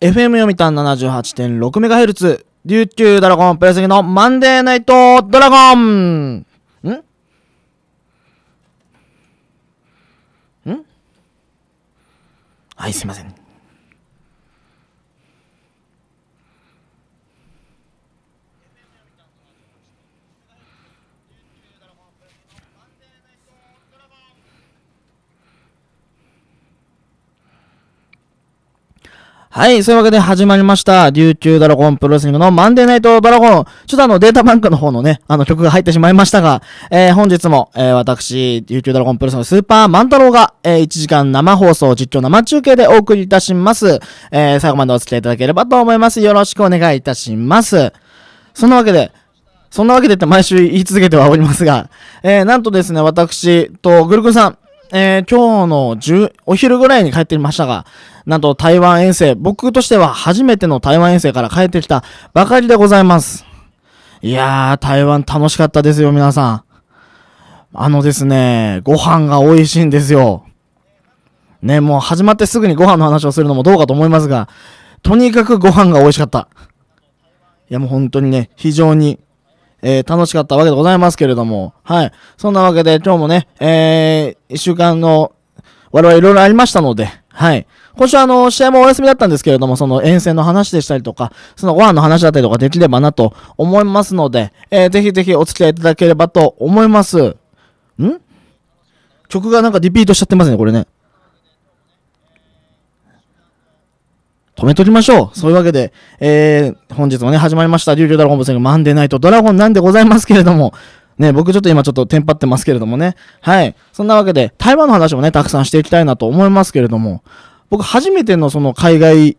FM 読みた谷 78.6MHz、琉球ドラゴンプレスギのマンデーナイトドラゴンんんはい、すいません。はい、そういうわけで始まりました。琉球ドラゴンプロレスリングのマンデーナイトドラゴン。ちょっとあのデータバンクの方のね、あの曲が入ってしまいましたが、えー、本日も、えー、私、琉球ドラゴンプロレスのスーパーマンタロウが、えー、1時間生放送、実況生中継でお送りいたします。えー、最後までお付き合いいただければと思います。よろしくお願いいたします。そんなわけで、そんなわけでって毎週言い続けてはおりますが、えー、なんとですね、私とグルクんさん、えー、今日の10、お昼ぐらいに帰ってきましたが、なんと台湾遠征、僕としては初めての台湾遠征から帰ってきたばかりでございます。いやー、台湾楽しかったですよ、皆さん。あのですね、ご飯が美味しいんですよ。ね、もう始まってすぐにご飯の話をするのもどうかと思いますが、とにかくご飯が美味しかった。いやもう本当にね、非常にえー、楽しかったわけでございますけれども、はい。そんなわけで、今日もね、えー、一週間の、我々いろいろありましたので、はい。今週あの、試合もお休みだったんですけれども、その遠征の話でしたりとか、そのご飯の話だったりとかできればなと思いますので、えー、ぜひぜひお付き合いいただければと思います。ん曲がなんかリピートしちゃってますね、これね。止めときましょう。そういうわけで、えー、本日もね、始まりました、竜々ドラゴンボ戦がマンデーナイトドラゴンなんでございますけれども、ね、僕ちょっと今ちょっとテンパってますけれどもね。はい。そんなわけで、台湾の話もね、たくさんしていきたいなと思いますけれども、僕初めてのその海外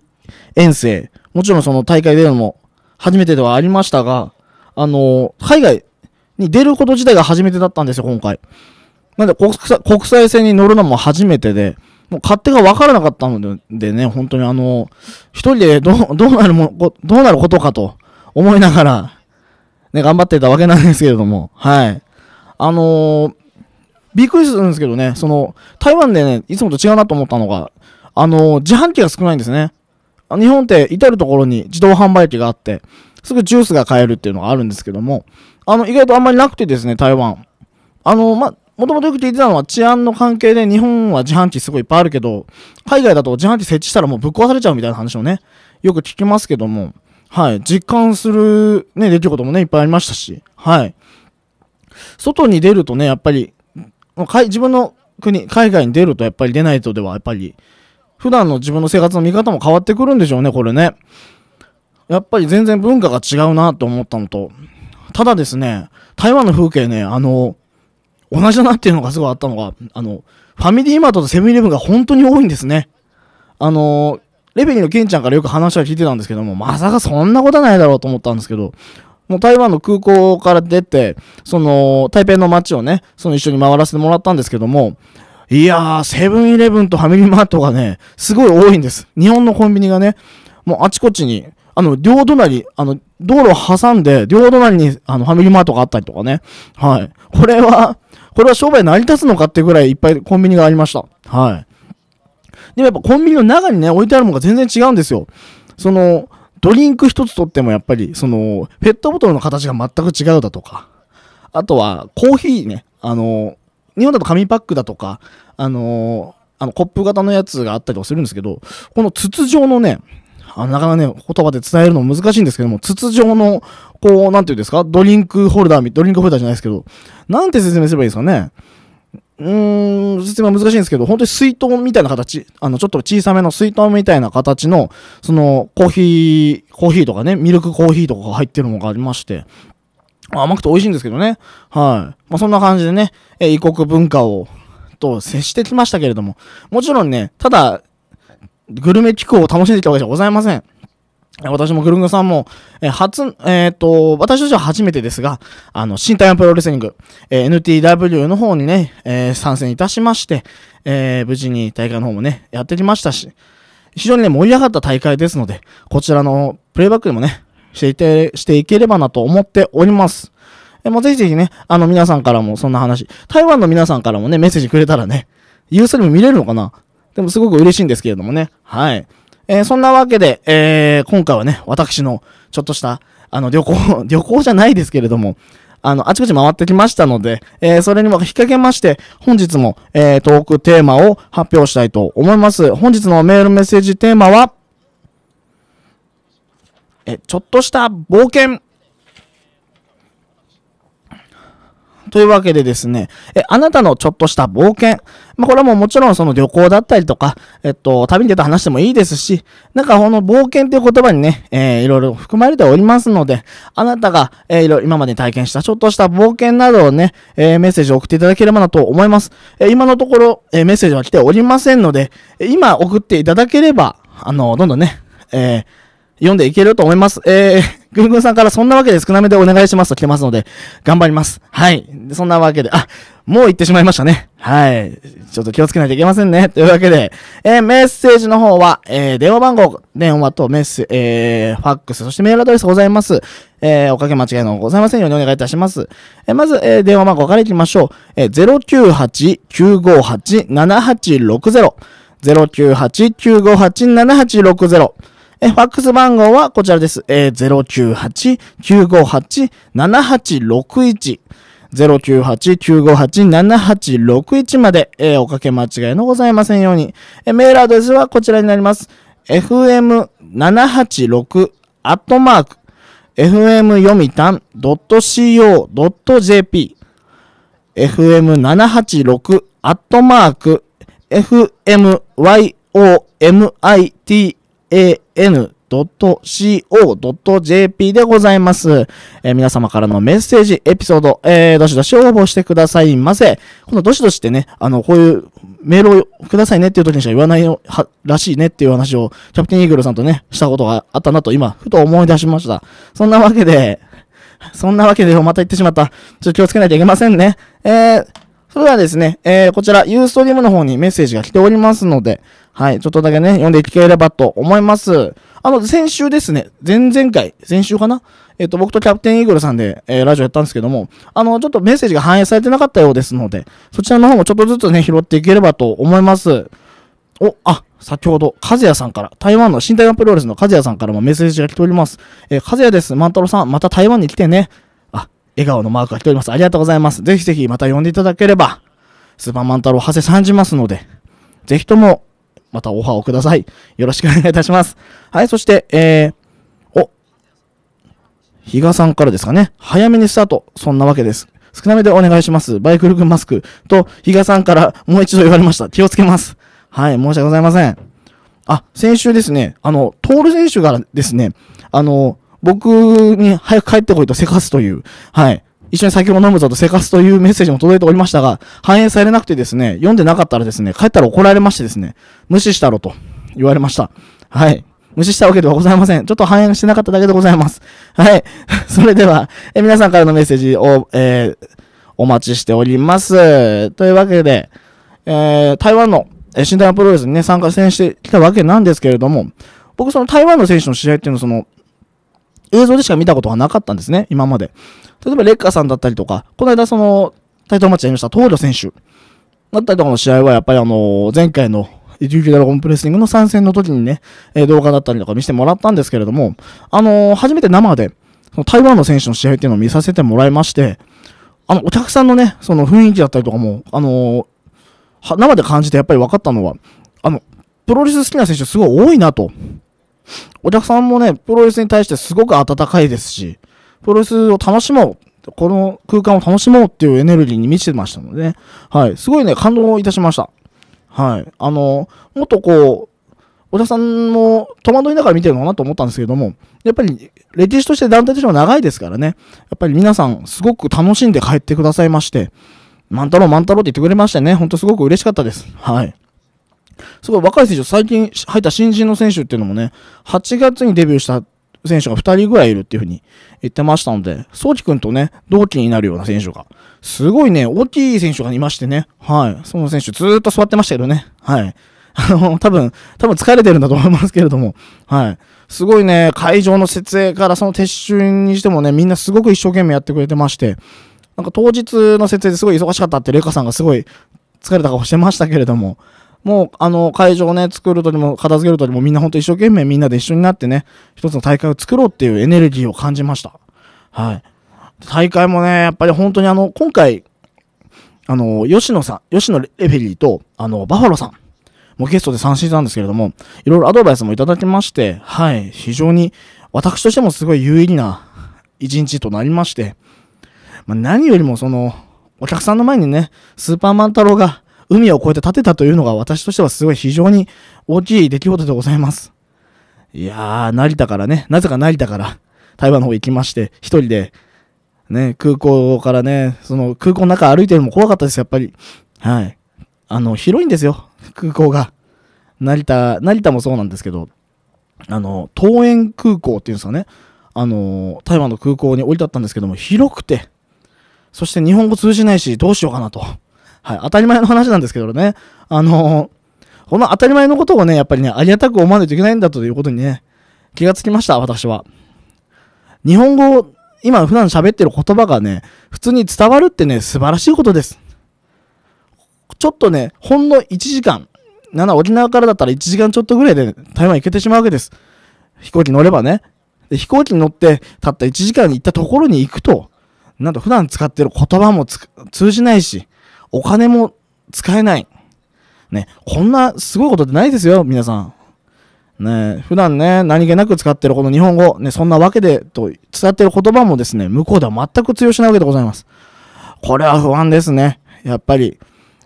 遠征、もちろんその大会出るのも初めてではありましたが、あのー、海外に出ること自体が初めてだったんですよ、今回。なんで国際、国際線に乗るのも初めてで、もう勝手が分からなかったのでね、本当にあの、一人でど どうなるもどうなることかと思いながら、ね、頑張ってたわけなんですけれども、はい。あのー、びっくりするんですけどね、その、台湾でね、いつもと違うなと思ったのが、あのー、自販機が少ないんですね。日本って至るところに自動販売機があって、すぐジュースが買えるっていうのがあるんですけども、あの、意外とあんまりなくてですね、台湾。あのー、まもともとよく言ってたのは治安の関係で日本は自販機すごいいっぱいあるけど、海外だと自販機設置したらもうぶっ壊されちゃうみたいな話をね、よく聞きますけども、はい、実感するね、出来事もね、いっぱいありましたし、はい。外に出るとね、やっぱり、自分の国、海外に出るとやっぱり出ないとでは、やっぱり、普段の自分の生活の見方も変わってくるんでしょうね、これね。やっぱり全然文化が違うなと思ったのと、ただですね、台湾の風景ね、あの、同じだなっていうのがすごいあったのが、あの、ファミリーマートとセブンイレブンが本当に多いんですね。あのレベリーのケンちゃんからよく話は聞いてたんですけども、まさかそんなことないだろうと思ったんですけど、もう台湾の空港から出て、その、台北の街をね、その一緒に回らせてもらったんですけども、いやー、セブンイレブンとファミリーマートがね、すごい多いんです。日本のコンビニがね、もうあちこちに、あの、両隣、あの、道路を挟んで、両隣に、あの、ファミリーマートがあったりとかね。はい。これは、これは商売成り立つのかってぐらいいっぱいコンビニがありました。はい。でもやっぱコンビニの中にね、置いてあるものが全然違うんですよ。その、ドリンク一つとってもやっぱり、その、ペットボトルの形が全く違うだとか、あとは、コーヒーね、あの、日本だと紙パックだとか、あの、あのコップ型のやつがあったりとかするんですけど、この筒状のね、あなかなかね、言葉で伝えるの難しいんですけども、筒状の、こう、なんていうんですか、ドリンクホルダー、ドリンクホルダーじゃないですけど、なんて説明すればいいですかね。うーん、説明は難しいんですけど、本当に水筒みたいな形、あの、ちょっと小さめの水筒みたいな形の、その、コーヒー、コーヒーとかね、ミルクコーヒーとかが入ってるのがありまして、甘くて美味しいんですけどね。はい。まあ、そんな感じでね、え、異国文化を、と接してきましたけれども、もちろんね、ただ、グルメ機構を楽しんできたわけじゃございません。私もグルングさんも、えー、初、えっ、ー、と、私としては初めてですが、あの、新台湾プロレスリング、えー、NTW の方にね、え参戦いたしまして、え無事に大会の方もね、やってきましたし、非常にね、盛り上がった大会ですので、こちらのプレイバックでもね、していて、していければなと思っております。えもうぜひぜひね、あの皆さんからもそんな話、台湾の皆さんからもね、メッセージくれたらね、ユーストリム見れるのかなでもすごく嬉しいんですけれどもね。はい。えー、そんなわけで、えー、今回はね、私のちょっとした、あの、旅行、旅行じゃないですけれども、あの、あちこち回ってきましたので、えー、それにも引っ掛けまして、本日も、えー、トークテーマを発表したいと思います。本日のメールメッセージテーマは、え、ちょっとした冒険というわけでですね、え、あなたのちょっとした冒険。まあ、これはもうもちろんその旅行だったりとか、えっと、旅に出た話でもいいですし、なんかこの冒険という言葉にね、えー、いろいろ含まれておりますので、あなたが、えー、いろいろ今まで体験したちょっとした冒険などをね、えー、メッセージを送っていただければなと思います。えー、今のところ、えー、メッセージは来ておりませんので、今送っていただければ、あの、どんどんね、えー、読んでいけると思います。えーグんグンさんからそんなわけで少なめでお願いしますと来てますので、頑張ります。はい。そんなわけで、あ、もう行ってしまいましたね。はい。ちょっと気をつけないといけませんね。というわけで、えー、メッセージの方は、えー、電話番号、電話とメッセ、えー、ファックス、そしてメールアドレスございます。えー、おかけ間違いのございませんようにお願いいたします。えー、まず、えー、電話番号から行きましょう。えー、098-958-7860。098-958-7860。え、ファックス番号はこちらです。えー、098-958-7861。098-958-7861まで、えー、おかけ間違いのございませんように。えメールアドレスはこちらになります。fm786 アットマーク fm 読みたん .co.jp fm786 アットマーク fmyomitan an.co.jp でございます。えー、皆様からのメッセージ、エピソード、えー、どしどし応募してくださいませ。このどしどしってね、あの、こういうメールをくださいねっていう時にしか言わないよ、は、らしいねっていう話を、キャプテンイーグルさんとね、したことがあったなと今、ふと思い出しました。そんなわけで、そんなわけでまた言ってしまった。ちょっと気をつけないといけませんね。えー、それではですね、えー、こちら、ユーストリームの方にメッセージが来ておりますので、はい、ちょっとだけね、読んでいければと思います。あの、先週ですね、前々回、先週かなえっ、ー、と、僕とキャプテンイーグルさんで、えー、ラジオやったんですけども、あの、ちょっとメッセージが反映されてなかったようですので、そちらの方もちょっとずつね、拾っていければと思います。お、あ、先ほど、和也さんから、台湾の新台湾プロレスの和也さんからもメッセージが来ております。えー、和也です。万太郎さん、また台湾に来てね。あ、笑顔のマークが来ております。ありがとうございます。ぜひぜひまた呼んでいただければ、スーパーマンタロ長谷さんじますので、ぜひともまたオファーをください。よろしくお願いいたします。はい、そして、えー、お、比嘉さんからですかね。早めにスタート。そんなわけです。少なめでお願いします。バイクルクマスク。と、比嘉さんからもう一度言われました。気をつけます。はい、申し訳ございません。あ、先週ですね、あの、トール選手がですね、あの、僕に早く帰ってこいとせかすという、はい、一緒に酒を飲むぞとかすというメッセージも届いておりましたが、反映されなくてですね、読んでなかったらですね、帰ったら怒られましてですね、無視したろと言われました。はい。無視したわけではございません。ちょっと反映してなかっただけでございます。はい。それでは、え皆さんからのメッセージを、えー、お待ちしております。というわけで、えー、台湾の、え新台湾プロレスにね、参加戦してきたわけなんですけれども、僕その台湾の選手の試合っていうのはその、映像でしか見たことがなかったんですね、今まで。例えばレッカーさんだったりとか、この間その、タイトルマッチやりました、東條選手だったりとかの試合は、やっぱりあの、前回の19ドラゴンプレスリングの参戦の時にね、え動画だったりとか見せてもらったんですけれども、あの初めて生で、その台湾の選手の試合っていうのを見させてもらいまして、あの、お客さんのね、その雰囲気だったりとかも、あの生で感じてやっぱり分かったのは、あの、プロレス好きな選手すごい多いなと。お客さんもね、プロレスに対してすごく温かいですし、プロレスを楽しもう、この空間を楽しもうっていうエネルギーに満ちてましたのでね、はい、すごいね、感動いたしました。はい、あの、もっとこう、小田さんも戸惑いながら見てるのかなと思ったんですけども、やっぱり歴史として団体としても長いですからね、やっぱり皆さんすごく楽しんで帰ってくださいまして、万太郎万太郎って言ってくれましてね、ほんとすごく嬉しかったです。はい。すごい若い選手、最近入った新人の選手っていうのもね、8月にデビューした選手が2人ぐらいいるっていうふうに言ってましたので、ソーキ君とね、同期になるような選手が、すごいね、大きい選手がいましてね、はい、その選手ずっと座ってましたけどね、はい。あの、多分、多分疲れてるんだと思いますけれども、はい。すごいね、会場の設営からその撤収にしてもね、みんなすごく一生懸命やってくれてまして、なんか当日の設営ですごい忙しかったって、レカさんがすごい疲れた顔してましたけれども、もう、あの、会場をね、作るときも、片付けるときも、みんなほんと一生懸命みんなで一緒になってね、一つの大会を作ろうっていうエネルギーを感じました。はい。大会もね、やっぱり本当にあの、今回、あの、吉野さん、吉野レフェリーと、あの、バファローさん、もうゲストで参戦したんですけれども、いろいろアドバイスもいただきまして、はい、非常に、私としてもすごい有意義な一日となりまして、まあ、何よりもその、お客さんの前にね、スーパーマン太郎が海を越えて建てたというのが私としてはすごい非常に大きい出来事でございます。いやー、成田からね、なぜか成田から台湾の方行きまして、一人で、ね、空港からね、その空港の中歩いてるのも怖かったです、やっぱり。はい。あの、広いんですよ、空港が。成田、成田もそうなんですけど、あの、桃園空港っていうんですかね、あの、台湾の空港に降り立ったんですけども、広くて、そして日本語通じないし、どうしようかなと。はい、当たり前の話なんですけどね、あのー、この当たり前のことをね、やっぱりね、ありがたく思わないといけないんだということにね、気がつきました、私は。日本語、今普段喋ってる言葉がね、普通に伝わるってね、素晴らしいことです。ちょっとね、ほんの1時間、7、沖縄からだったら1時間ちょっとぐらいで、台湾行けてしまうわけです。飛行機乗ればね。で飛行機に乗って、たった1時間に行ったところに行くと、なんと普段使ってる言葉も通じないし、お金も使えない。ね、こんなすごいことってないですよ、皆さん。ね、普段ね、何気なく使ってるこの日本語、ね、そんなわけでと伝わってる言葉もですね、向こうでは全く通用しないわけでございます。これは不安ですね。やっぱり。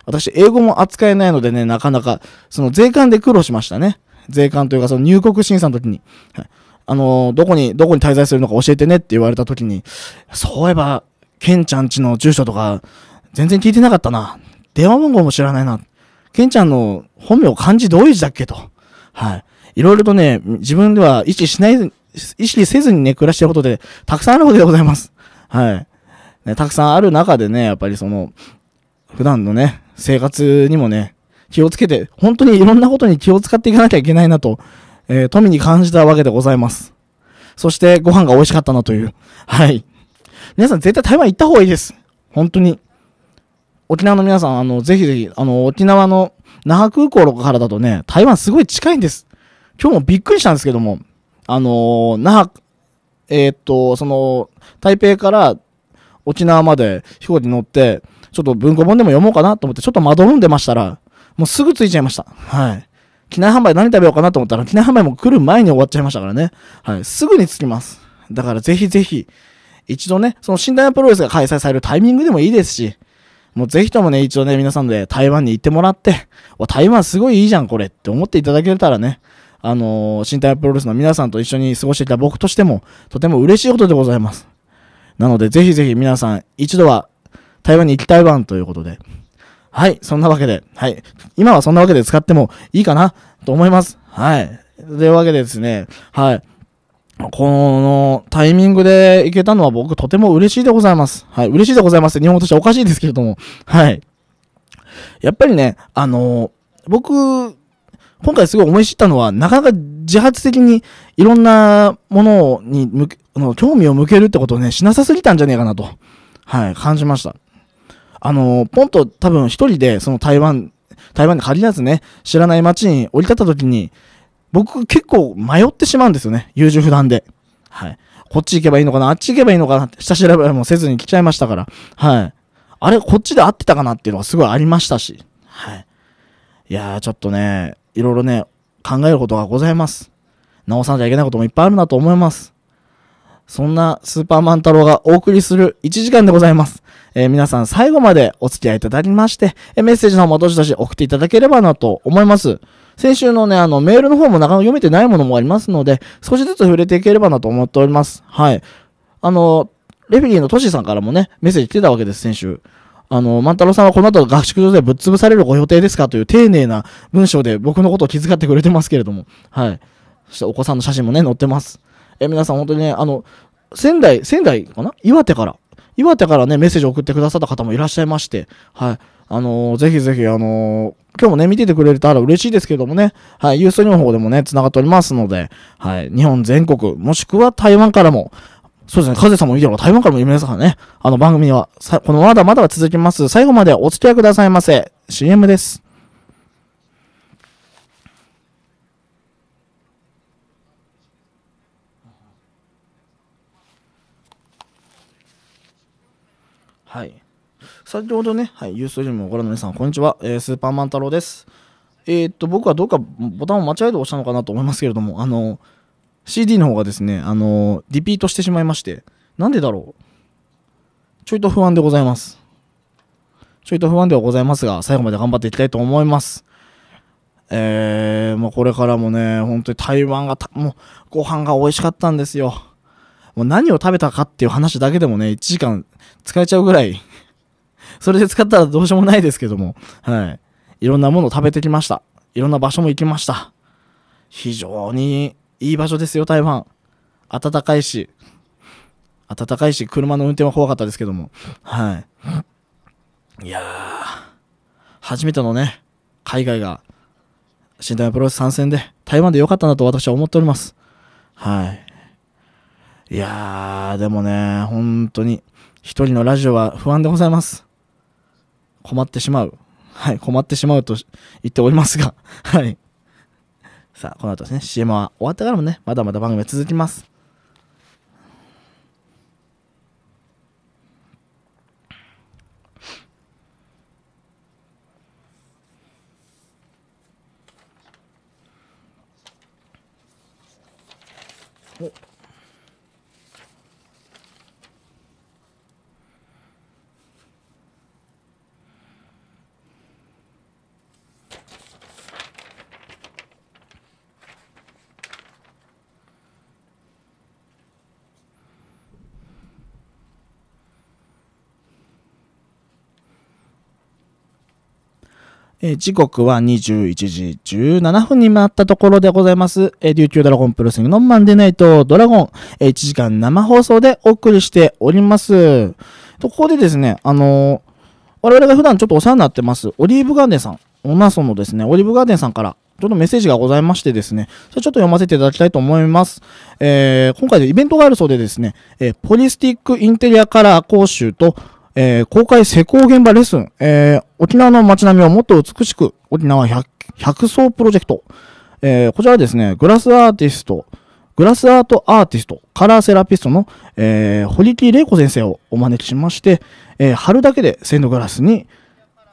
私、英語も扱えないのでね、なかなか、その税関で苦労しましたね。税関というか、その入国審査の時に。はい、あのー、どこに、どこに滞在するのか教えてねって言われた時に、そういえば、ケンちゃんちの住所とか、全然聞いてなかったな。電話番号も知らないな。ケンちゃんの本名漢字どういう字だっけと。はい。いろいろとね、自分では意識しない、意識せずにね、暮らしてることで、たくさんあることでございます。はい。ね、たくさんある中でね、やっぱりその、普段のね、生活にもね、気をつけて、本当にいろんなことに気を使っていかなきゃいけないなと、えー、富に感じたわけでございます。そして、ご飯が美味しかったなという。はい。皆さん絶対台湾行った方がいいです。本当に。沖縄の皆さん、あの、ぜひぜひ、あの、沖縄の那覇空港からだとね、台湾すごい近いんです。今日もびっくりしたんですけども、あの、那覇、えー、っと、その、台北から沖縄まで飛行機乗って、ちょっと文庫本でも読もうかなと思って、ちょっと窓どんでましたら、もうすぐ着いちゃいました。はい。機内販売何食べようかなと思ったら、機内販売も来る前に終わっちゃいましたからね。はい。すぐに着きます。だからぜひぜひ、一度ね、その新大プロレスが開催されるタイミングでもいいですし、もうぜひともね、一応ね、皆さんで台湾に行ってもらって、台湾すごいいいじゃん、これって思っていただけたらね、あのー、新台湾プロレスの皆さんと一緒に過ごしていた僕としても、とても嬉しいことでございます。なので、ぜひぜひ皆さん、一度は台湾に行きたわ湾ということで。はい、そんなわけで、はい。今はそんなわけで使ってもいいかなと思います。はい。というわけでですね、はい。このタイミングでいけたのは僕とても嬉しいでございます。はい。嬉しいでございます。日本語としてはおかしいですけれども。はい。やっぱりね、あの僕、今回すごい思い知ったのは、なかなか自発的にいろんなものに向け、の興味を向けるってことをね、しなさすぎたんじゃねえかなと、はい、感じました。あのポンと多分一人で、その台湾、台湾に限らずね、知らない街に降り立った時に、僕結構迷ってしまうんですよね。優柔不断で。はい。こっち行けばいいのかなあっち行けばいいのかなって下調べもせずに来ちゃいましたから。はい。あれ、こっちで合ってたかなっていうのがすごいありましたし。はい。いやー、ちょっとね、いろいろね、考えることがございます。直さなきゃいけないこともいっぱいあるなと思います。そんなスーパーマン太郎がお送りする1時間でございます。えー、皆さん最後までお付き合いいただきまして、えメッセージの方もどしどし送っていただければなと思います。先週のね、あの、メールの方もなかなか読めてないものもありますので、少しずつ触れていければなと思っております。はい。あの、レフェリーのトシさんからもね、メッセージ来てたわけです、先週。あの、万太郎さんはこの後合宿所でぶっ潰されるご予定ですかという丁寧な文章で僕のことを気遣ってくれてますけれども、はい。そしてお子さんの写真もね、載ってます。え、皆さん本当にね、あの、仙台、仙台かな岩手から。岩手からね、メッセージを送ってくださった方もいらっしゃいまして、はい。あのー、ぜひぜひ、あのー、今日もね、見ててくれたら嬉しいですけどもね、はい、ユーストリームの方でもね、繋がっておりますので、はい、日本全国、もしくは台湾からも、そうですね、カズさんもいいだろう、台湾からも有名ですからね、あの番組は、このまだまだ続きます。最後までお付き合いくださいませ。CM です。はい。先ほどね、はい、ユーストリームをご覧の皆さん、こんにちは。えー、スーパーマン太郎です。えー、っと、僕はどうかボタンを間違えて押したのかなと思いますけれども、あの、CD の方がですね、あの、リピートしてしまいまして、なんでだろうちょいと不安でございます。ちょいと不安ではございますが、最後まで頑張っていきたいと思います。えー、もうこれからもね、本当に台湾がもうご飯が美味しかったんですよ。もう何を食べたかっていう話だけでもね、1時間使えちゃうぐらいそれで使ったらどうしようもないですけども、はい。いろんなものを食べてきました。いろんな場所も行きました。非常にいい場所ですよ、台湾。暖かいし、暖かいし、車の運転は怖かったですけども、はい。いやー、初めてのね、海外が、新台湾プロレス参戦で、台湾で良かったなと私は思っております。はい。いやー、でもね、本当に、一人のラジオは不安でございます。困ってしまう。はい、困ってしまうと言っておりますが、はい。さあ、この後ですね、CM は終わったからもね、まだまだ番組続きます。え時刻は21時17分に回ったところでございます。え琉球ドラゴンプロレスリングのマンデナイトドラゴン、え1時間生放送でお送りしております。と、ここでですね、あのー、我々が普段ちょっとお世話になってます、オリーブガーデンさん、オナソのですね、オリーブガーデンさんから、ちょっとメッセージがございましてですね、それちょっと読ませていただきたいと思います。えー、今回でイベントがあるそうでですね、えー、ポリスティックインテリアカラー講習と、えー、公開施工現場レッスン、えー、沖縄の街並みをもっと美しく、沖縄百百層プロジェクト、えー、こちらはですね、グラスアーティスト、グラスアートアーティスト、カラーセラピストの、えー、堀木玲子先生をお招きしまして、えー、貼だけで鮮度ガラスに、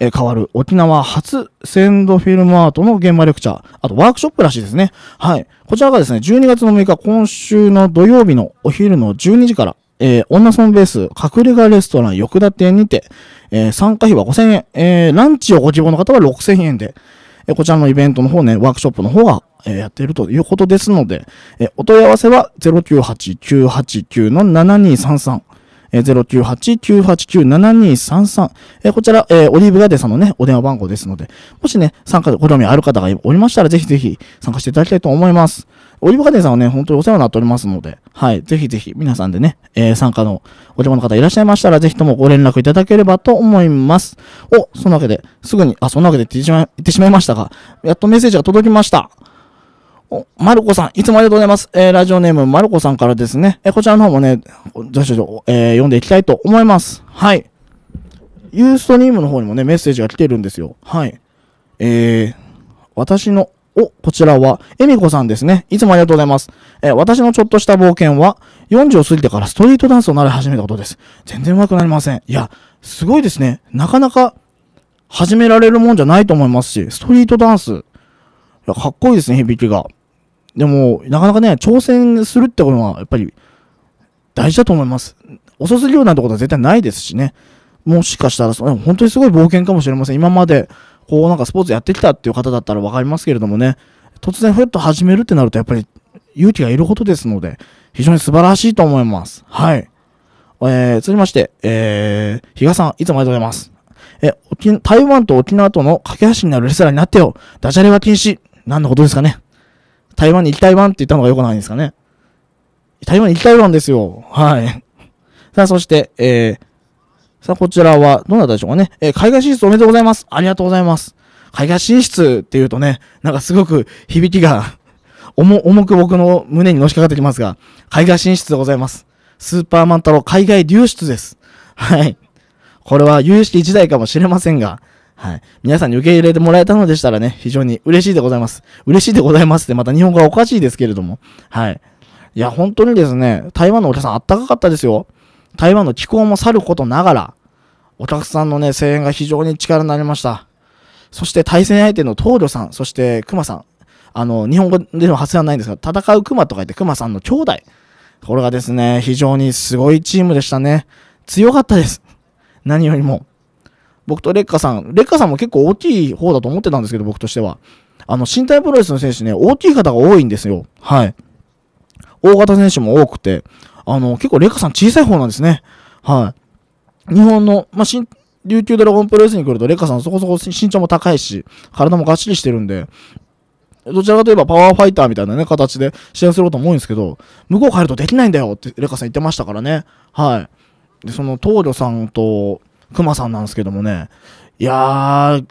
え変わる沖縄初鮮度フィルムアートの現場レクチャー、あとワークショップらしいですね。はい。こちらがですね、12月の6日、今週の土曜日のお昼の12時から、えー、女村ベース、隠れ家レストラン、翌田店にて、えー、参加費は5000円、えー、ランチをご希望の方は6000円で、えこちらのイベントの方ね、ワークショップの方が、えやっているということですので、えお問い合わせは098-989-7233、えー、098-989-7233。えこちら、えー、オリーブガデさんのね、お電話番号ですので、もしね、参加、ご興味ある方がおりましたら、ぜひぜひ参加していただきたいと思います。オリーブガデンさんはね、本当にお世話になっておりますので、はい、ぜひぜひ皆さんでね、えー、参加のお電話の方いらっしゃいましたら、ぜひともご連絡いただければと思います。お、そんなわけで、すぐに、あ、そんなわけでって言ってしまいましたが、やっとメッセージが届きました。マルコさん、いつもありがとうございます。えー、ラジオネーム、マルコさんからですね。えー、こちらの方もね、どしどし、えー、読んでいきたいと思います。はい。ユーストリームの方にもね、メッセージが来てるんですよ。はい。えー、私の、お、こちらは、エミコさんですね。いつもありがとうございます。えー、私のちょっとした冒険は、40を過ぎてからストリートダンスを習い始めたことです。全然上手くなりません。いや、すごいですね。なかなか、始められるもんじゃないと思いますし、ストリートダンス、いやかっこいいですね、響きが。でも、なかなかね、挑戦するってことは、やっぱり、大事だと思います。遅すぎるなんてことは絶対ないですしね。もしかしたら、本当にすごい冒険かもしれません。今まで、こうなんかスポーツやってきたっていう方だったらわかりますけれどもね、突然ふっと始めるってなると、やっぱり勇気がいることですので、非常に素晴らしいと思います。はい。えー、続きまして、えー、比嘉さん、いつもありがとうございます。え、台湾と沖縄との架け橋になるレスラーになってよ。ダジャレは禁止。何のことですかね。台湾に行き台湾って言ったのが良くないんですかね。台湾に行き台湾ですよ。はい。さあ、そして、えー、さあ、こちらは、どうなったでしょうかね。えー、海外進出おめでとうございます。ありがとうございます。海外進出って言うとね、なんかすごく響きが、重、重く僕の胸にのしかかってきますが、海外進出でございます。スーパーマン太郎海外流出です。はい。これは有識時代かもしれませんが、はい。皆さんに受け入れてもらえたのでしたらね、非常に嬉しいでございます。嬉しいでございますって、また日本語はおかしいですけれども。はい。いや、本当にですね、台湾のお客さんあったかかったですよ。台湾の気候もさることながら、お客さんのね、声援が非常に力になりました。そして対戦相手の東女さん、そして熊さん。あの、日本語での発音はないんですが、戦う熊と書いて熊さんの兄弟。これがですね、非常にすごいチームでしたね。強かったです。何よりも。僕とレッカさん、レッカさんも結構大きい方だと思ってたんですけど、僕としては。あの、身体プロレスの選手ね、大きい方が多いんですよ。はい。大型選手も多くて、あの、結構レッカさん小さい方なんですね。はい。日本の、まあ、新、琉球ドラゴンプロレスに来ると、レッカさんそこそこ身長も高いし、体もがっちりしてるんで、どちらかといえばパワーファイターみたいなね、形で試合することも多いんですけど、向こう帰るとできないんだよってレカさん言ってましたからね。はい。で、その、東旅さんと、熊さんなんですけどもね、いやー、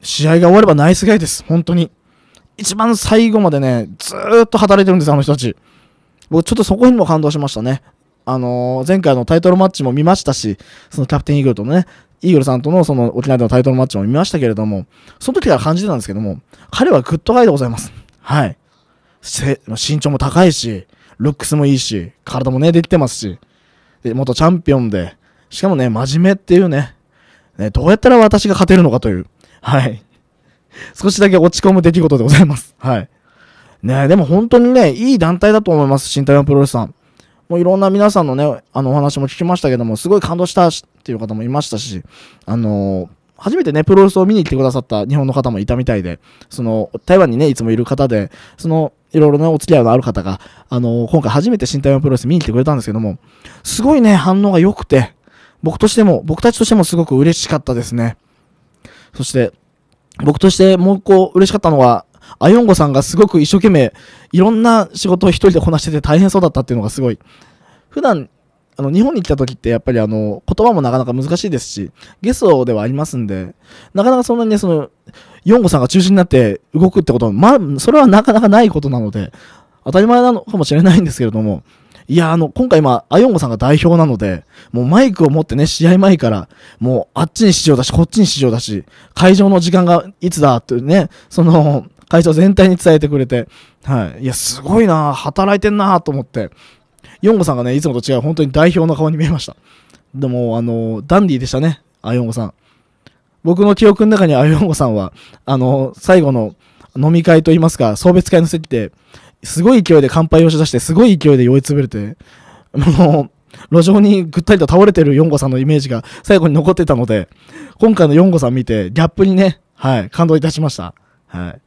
試合が終わればナイスガイです、本当に。一番最後までね、ずーっと働いてるんです、あの人たち。僕、ちょっとそこにも感動しましたね。あのー、前回のタイトルマッチも見ましたし、そのキャプテンイーグルとのね、イーグルさんとのその沖縄でのタイトルマッチも見ましたけれども、その時から感じてたんですけども、彼はグッドガイでございます。はい。身長も高いし、ルックスもいいし、体もね、できてますし、で元チャンピオンで、しかもね、真面目っていうね、ね、どうやったら私が勝てるのかという、はい。少しだけ落ち込む出来事でございます。はい。ねでも本当にね、いい団体だと思います、新台湾プロレスさん。もういろんな皆さんのね、あのお話も聞きましたけども、すごい感動したしっていう方もいましたし、あのー、初めてね、プロレスを見に来てくださった日本の方もいたみたいで、その、台湾にね、いつもいる方で、その、いろいろね、お付き合いのある方が、あのー、今回初めて新台湾プロレス見に来てくれたんですけども、すごいね、反応が良くて、僕としても、僕たちとしてもすごく嬉しかったですね。そして、僕としてもうこう嬉しかったのは、アヨンゴさんがすごく一生懸命、いろんな仕事を一人でこなしてて大変そうだったっていうのがすごい。普段、あの、日本に来た時ってやっぱりあの、言葉もなかなか難しいですし、ゲストではありますんで、なかなかそんなにね、その、ヨンゴさんが中心になって動くってことは、まあ、それはなかなかないことなので、当たり前なのかもしれないんですけれども、いや、あの、今回今、アヨンゴさんが代表なので、もうマイクを持ってね、試合前から、もうあっちに市場だし、こっちに市場だし、会場の時間がいつだっていうね、その、会場全体に伝えてくれて、はい。いや、すごいな働いてんなと思って、ヨンゴさんがね、いつもと違う、本当に代表の顔に見えました。でも、あの、ダンディーでしたね、アヨンゴさん。僕の記憶の中にアヨンゴさんは、あの、最後の飲み会といいますか、送別会の席で、すごい勢いで乾杯をしだして、すごい勢いで酔いつぶれて、もう、路上にぐったりと倒れてるヨンゴさんのイメージが最後に残ってたので、今回のヨンゴさん見て、ギャップにね、はい、感動いたしました。はい。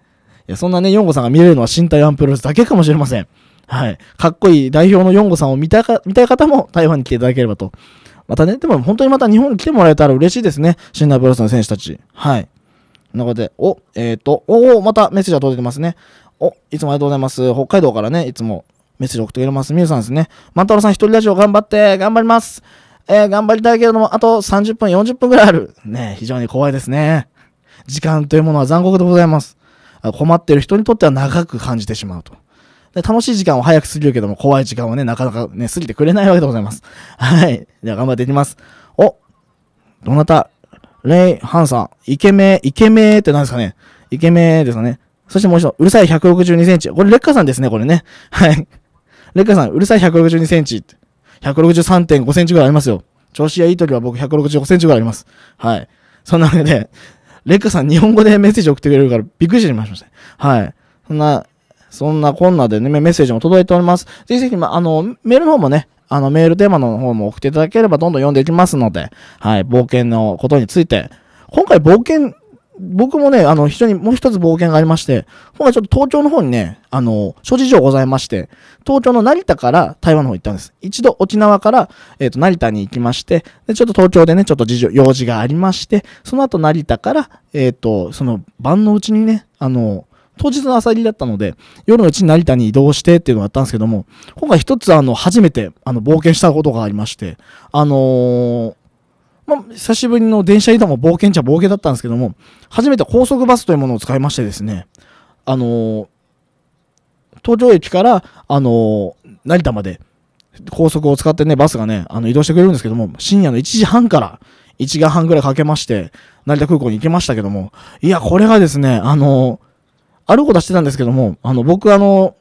いや、そんなね、ヨンゴさんが見れるのは新台湾プロレスだけかもしれません。はい。かっこいい代表のヨンゴさんを見たか、見たい方も台湾に来ていただければと。またね、でも本当にまた日本に来てもらえたら嬉しいですね。新台プロレスの選手たち。はい。なので、お、えっ、ー、と、おお、またメッセージが届いてますね。お、いつもありがとうございます。北海道からね、いつもメッセージ送ってくれます。みゆさんですね。万太郎さん一人ラジオ頑張って、頑張ります。えー、頑張りたいけれども、あと30分、40分ぐらいある。ね、非常に怖いですね。時間というものは残酷でございます。困ってる人にとっては長く感じてしまうと。で楽しい時間は早く過ぎるけども、怖い時間はね、なかなかね、過ぎてくれないわけでございます。はい。では頑張っていきます。お、どなたレイ・ハンさん。イケメン、イケメンって何ですかねイケメンですかねそしてもう一度、うるさい162センチ。これレッカさんですね、これね。はい。レッカさん、うるさい162センチ。163.5センチぐらいありますよ。調子がいい時は僕165センチぐらいあります。はい。そんなわけで、レッカさん日本語でメッセージ送ってくれるからびっくりしました。はい。そんな、そんなこんなでね、メッセージも届いております。ぜひぜひ、ま、あの、メールの方もね、あの、メールテーマの方も送っていただければどんどん読んでいきますので、はい、冒険のことについて。今回冒険僕もね、あの、非常にもう一つ冒険がありまして、今回ちょっと東京の方にね、あの、諸事情ございまして、東京の成田から台湾の方行ったんです。一度沖縄から、えっ、ー、と、成田に行きまして、で、ちょっと東京でね、ちょっと事情、用事がありまして、その後成田から、えっ、ー、と、その晩のうちにね、あの、当日の朝入りだったので、夜のうちに成田に移動してっていうのがあったんですけども、今回一つあの、初めて、あの、冒険したことがありまして、あのー、まあ、久しぶりの電車移動も冒険者ちゃ冒険だったんですけども、初めて高速バスというものを使いましてですね、あのー、東京駅から、あのー、成田まで、高速を使ってね、バスがね、あの移動してくれるんですけども、深夜の1時半から、1時間半ぐらいかけまして、成田空港に行きましたけども、いや、これがですね、あのー、あることはしてたんですけども、あの、僕あの、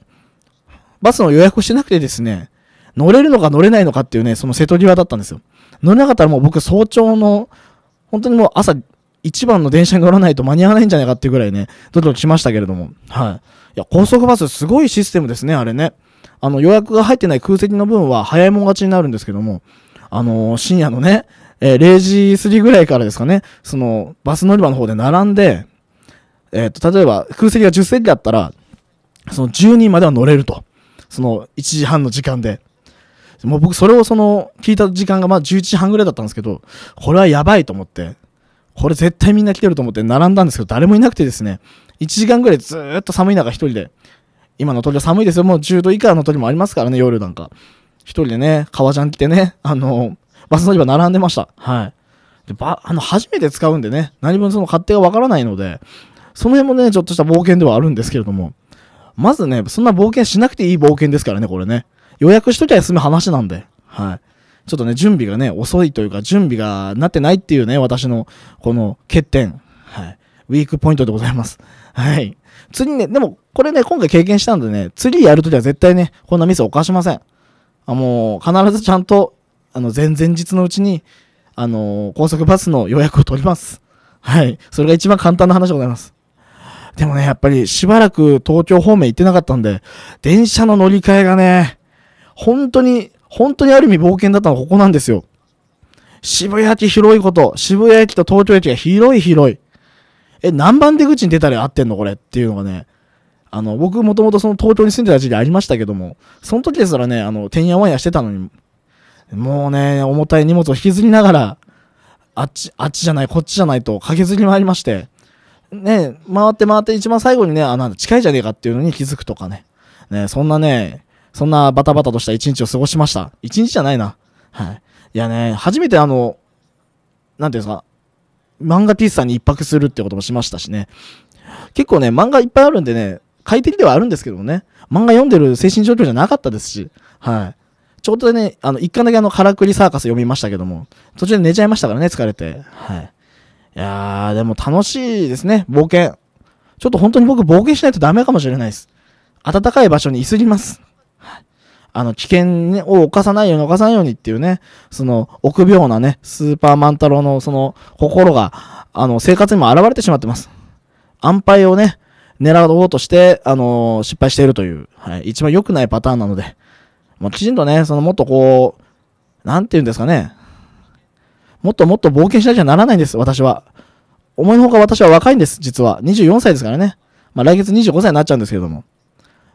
バスの予約をしてなくてですね、乗れるのか乗れないのかっていうね、その瀬戸際だったんですよ。乗れなかったらもう僕早朝の、本当にもう朝一番の電車に乗らないと間に合わないんじゃないかっていうぐらいね、ドキドキしましたけれども。はい。いや、高速バスすごいシステムですね、あれね。あの、予約が入ってない空席の分は早いもん勝ちになるんですけども、あのー、深夜のね、えー、0時過ぎぐらいからですかね、その、バス乗り場の方で並んで、えっ、ー、と、例えば空席が10席だったら、その10人までは乗れると。その1時半の時間で。もう僕それをその、聞いた時間がまあ11時半ぐらいだったんですけど、これはやばいと思って、これ絶対みんな来てると思って並んだんですけど、誰もいなくてですね、1時間ぐらいずっと寒い中一人で、今の鳥は寒いですよ、もう10度以下の鳥もありますからね、夜なんか。一人でね、革ジャン着てね、あの、バス乗り場並んでました。はい。で、ば、あの、初めて使うんでね、何分その勝手がわからないので、その辺もね、ちょっとした冒険ではあるんですけれども、まずね、そんな冒険しなくていい冒険ですからね、これね。予約しときゃ済む話なんで、はい。ちょっとね、準備がね、遅いというか、準備がなってないっていうね、私の、この欠点。はい。ウィークポイントでございます。はい。釣りね、でも、これね、今回経験したんでね、釣りやるときは絶対ね、こんなミスを犯しません。あ、もう、必ずちゃんと、あの、前々日のうちに、あの高速バスの予約を取ります。はい。それが一番簡単な話でございます。でもね、やっぱりしばらく東京方面行ってなかったんで、電車の乗り換えがね、本当に、本当にある意味冒険だったのはここなんですよ。渋谷駅広いこと、渋谷駅と東京駅が広い広い。え、何番出口に出たら合ってんのこれっていうのがね、あの、僕もともとその東京に住んでた時期ありましたけども、その時ですらね、あの、てんやわんやしてたのに、もうね、重たい荷物を引きずりながら、あっち、あっちじゃない、こっちじゃないと駆けずり回りまして、ね、回って回って一番最後にね、あ、なんだ、近いじゃねえかっていうのに気づくとかね。ね、そんなね、そんなバタバタとした一日を過ごしました。一日じゃないな。はい。いやね、初めてあの、なんていうんですか、漫画さんに一泊するってこともしましたしね。結構ね、漫画いっぱいあるんでね、快適ではあるんですけどもね、漫画読んでる精神状況じゃなかったですし、はい。ちょうどね、あの、一巻だけあの、からくりサーカス読みましたけども、途中で寝ちゃいましたからね、疲れて。はい。いやー、でも楽しいですね、冒険。ちょっと本当に僕冒険しないとダメかもしれないです。暖かい場所に居すぎます。あの、危険を犯さないように犯さないようにっていうね、その、臆病なね、スーパーマン太郎のその、心が、あの、生活にも現れてしまってます。安牌をね、狙おうとして、あのー、失敗しているという、はい、一番良くないパターンなので、もうきちんとね、そのもっとこう、なんて言うんですかね、もっともっと冒険しなきゃならないんです、私は。思いのほか私は若いんです、実は。24歳ですからね。まあ、来月25歳になっちゃうんですけども。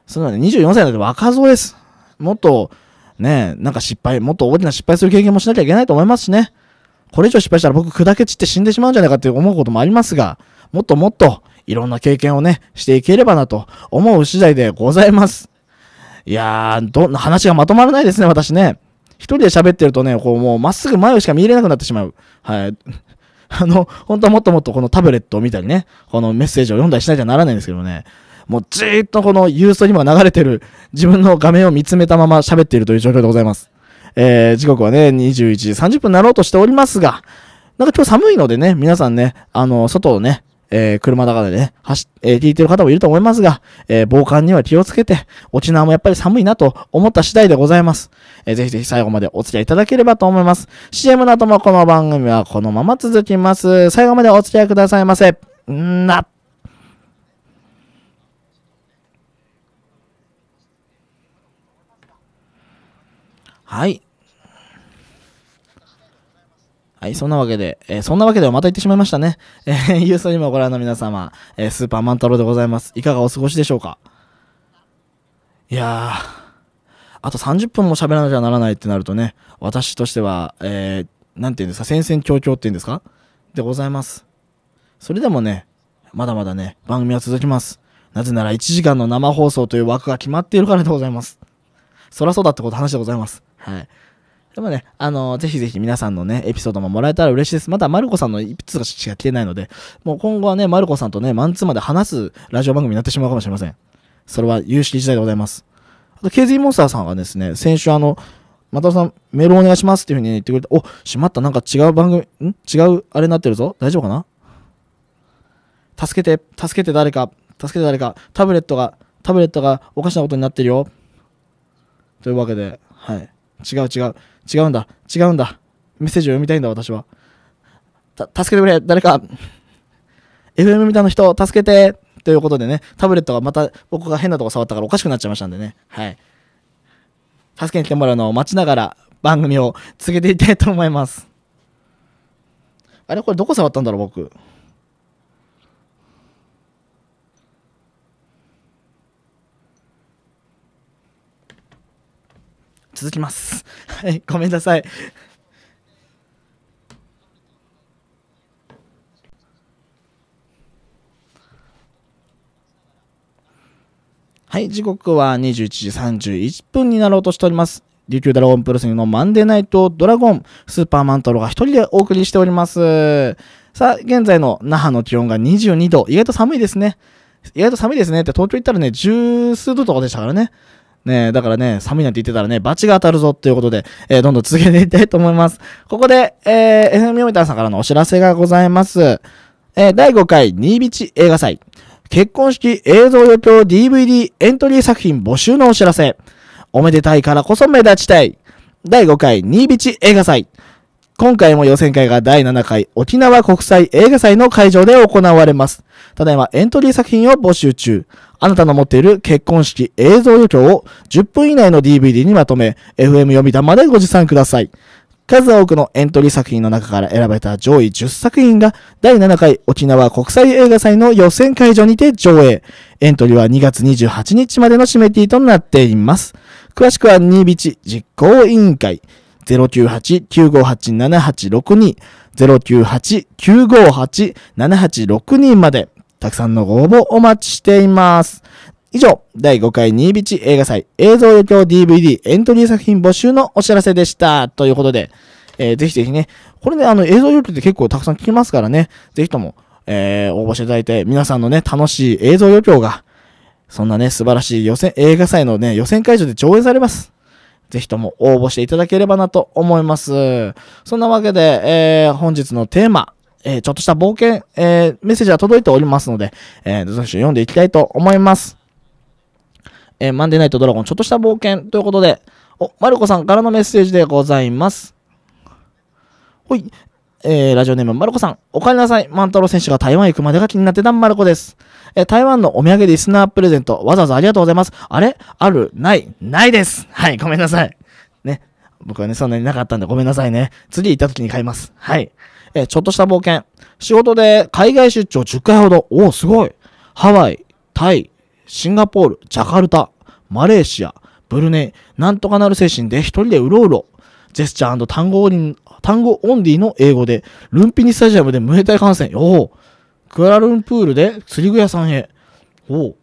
そのね、24歳なんて若造です。もっと、ね、なんか失敗、もっと大きな失敗する経験もしなきゃいけないと思いますしね。これ以上失敗したら僕砕け散って死んでしまうんじゃないかって思うこともありますが、もっともっといろんな経験をね、していければなと思う次第でございます。いやー、ど、話がまとまらないですね、私ね。一人で喋ってるとね、こうもうまっすぐ前をしか見れなくなってしまう。はい。あの、本当はもっともっとこのタブレットを見たりね、このメッセージを読んだりしなきゃならないんですけどね。もうじーっとこのユーストにも流れてる自分の画面を見つめたまま喋っているという状況でございます。えー、時刻はね、21時30分になろうとしておりますが、なんか今日寒いのでね、皆さんね、あの、外をね、えー、車の中でね、走っ、えー、聞いてる方もいると思いますが、えー、防寒には気をつけて、沖縄もやっぱり寒いなと思った次第でございます。えー、ぜひぜひ最後までお付き合いいただければと思います。CM の後もこの番組はこのまま続きます。最後までお付き合いくださいませ。んな。はい。はい、そんなわけで、えー、そんなわけではまた言ってしまいましたね。えー、ユーストリームをご覧の皆様、えー、スーパーマンタロウでございます。いかがお過ごしでしょうかいやー、あと30分も喋らなきゃならないってなるとね、私としては、えー、なんて言うんですか、戦々恐々って言うんですかでございます。それでもね、まだまだね、番組は続きます。なぜなら1時間の生放送という枠が決まっているからでございます。そらそうだってこと話でございます。はい。でもね、あのー、ぜひぜひ皆さんのね、エピソードももらえたら嬉しいです。また、マルコさんのいつかしか来てないので、もう今後はね、マルコさんとね、マンツーまで話すラジオ番組になってしまうかもしれません。それは有識時代でございます。あと、KZ モンスターさんはですね、先週あの、またさん、メールお願いしますっていうふうに、言ってくれて、お、しまった、なんか違う番組、ん違う、あれになってるぞ。大丈夫かな助けて、助けて誰か、助けて誰か、タブレットが、タブレットがおかしなことになってるよ。というわけで、はい。違う違う。違うんだ。違うんだ。メッセージを読みたいんだ、私は。た、助けてくれ、誰か。FM みたいな人、助けて。ということでね、タブレットがまた僕が変なとこ触ったからおかしくなっちゃいましたんでね。はい。助けに来てもらうのを待ちながら番組を続けていきたいと思います。あれこれどこ触ったんだろう、僕。続きます。はい、ごめんなさい。はい、時刻は21時31分になろうとしております。琉球ドラゴンプロセスのマンデーナイトドラゴン、スーパーマントロが一人でお送りしております。さあ、現在の那覇の気温が22度。意外と寒いですね。意外と寒いですねって東京行ったらね、十数度とかでしたからね。ねだからね、寒いなんて言ってたらね、罰が当たるぞということで、えー、どんどん続けていきたいと思います。ここで、えー、FM ヨミタさんからのお知らせがございます。えー、第5回、新ビ映画祭。結婚式映像予表 DVD エントリー作品募集のお知らせ。おめでたいからこそ目立ちたい。第5回、新ビ映画祭。今回も予選会が第7回沖縄国際映画祭の会場で行われます。ただいまエントリー作品を募集中。あなたの持っている結婚式映像予定を10分以内の DVD にまとめ、FM 読み玉でご持参ください。数多くのエントリー作品の中から選ばれた上位10作品が第7回沖縄国際映画祭の予選会場にて上映。エントリーは2月28日までの締め切りとなっています。詳しくは新ビチ実行委員会。098-958-7862、098-958-7862まで、たくさんのご応募お待ちしています。以上、第5回ービチ映画祭映像予興 DVD エントリー作品募集のお知らせでした。ということで、えー、ぜひぜひね、これね、あの映像予興って結構たくさん聞きますからね、ぜひとも、えー、応募していただいて、皆さんのね、楽しい映像予興が、そんなね、素晴らしい予選、映画祭のね、予選会場で上映されます。ぜひとも応募していただければなと思います。そんなわけで、えー、本日のテーマ、えー、ちょっとした冒険、えー、メッセージは届いておりますので、えー、どう読んでいきたいと思います。えー、マンデーナイトドラゴン、ちょっとした冒険ということで、お、マルコさんからのメッセージでございます。ほい。えー、ラジオネームマルコさん。お帰りなさい。万太郎選手が台湾行くまでが気になってたマルコです。えー、台湾のお土産リスナープレゼント、わざわざありがとうございます。あれあるないないですはい、ごめんなさい。ね。僕はね、そんなになかったんでごめんなさいね。次行った時に買います。はい。えー、ちょっとした冒険。仕事で海外出張10回ほど。おお、すごい。ハワイ、タイ、シンガポール、ジャカルタ、マレーシア、ブルネイ、なんとかなる精神で一人でうろうろ。ジェスチャー単語オン単語オンリーの英語で、ルンピニスタジアムで無兵隊観戦。おおクアラルンプールで釣り具屋さんへ。おお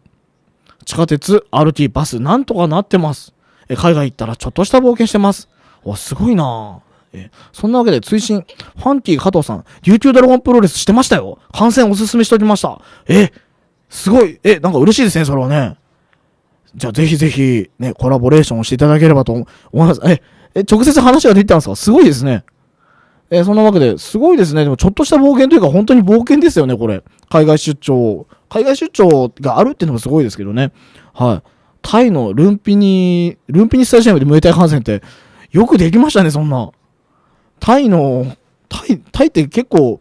地下鉄、RT、バス、なんとかなってます。え、海外行ったらちょっとした冒険してます。お、すごいなえ、そんなわけで追伸、ファンキー加藤さん、琉球ドラゴンプロレスしてましたよ。観戦おすすめしておきました。え、すごい。え、なんか嬉しいですね、それはね。じゃあぜひぜひ、ね、コラボレーションをしていただければと思います。え、え、直接話ができたんですかすごいですね。えそんなわけで、すごいですね。でも、ちょっとした冒険というか、本当に冒険ですよね、これ。海外出張。海外出張があるっていうのもすごいですけどね。はい。タイのルンピニ、ルンピニスタジアムでムエタイ感染って、よくできましたね、そんな。タイの、タイ、タイって結構、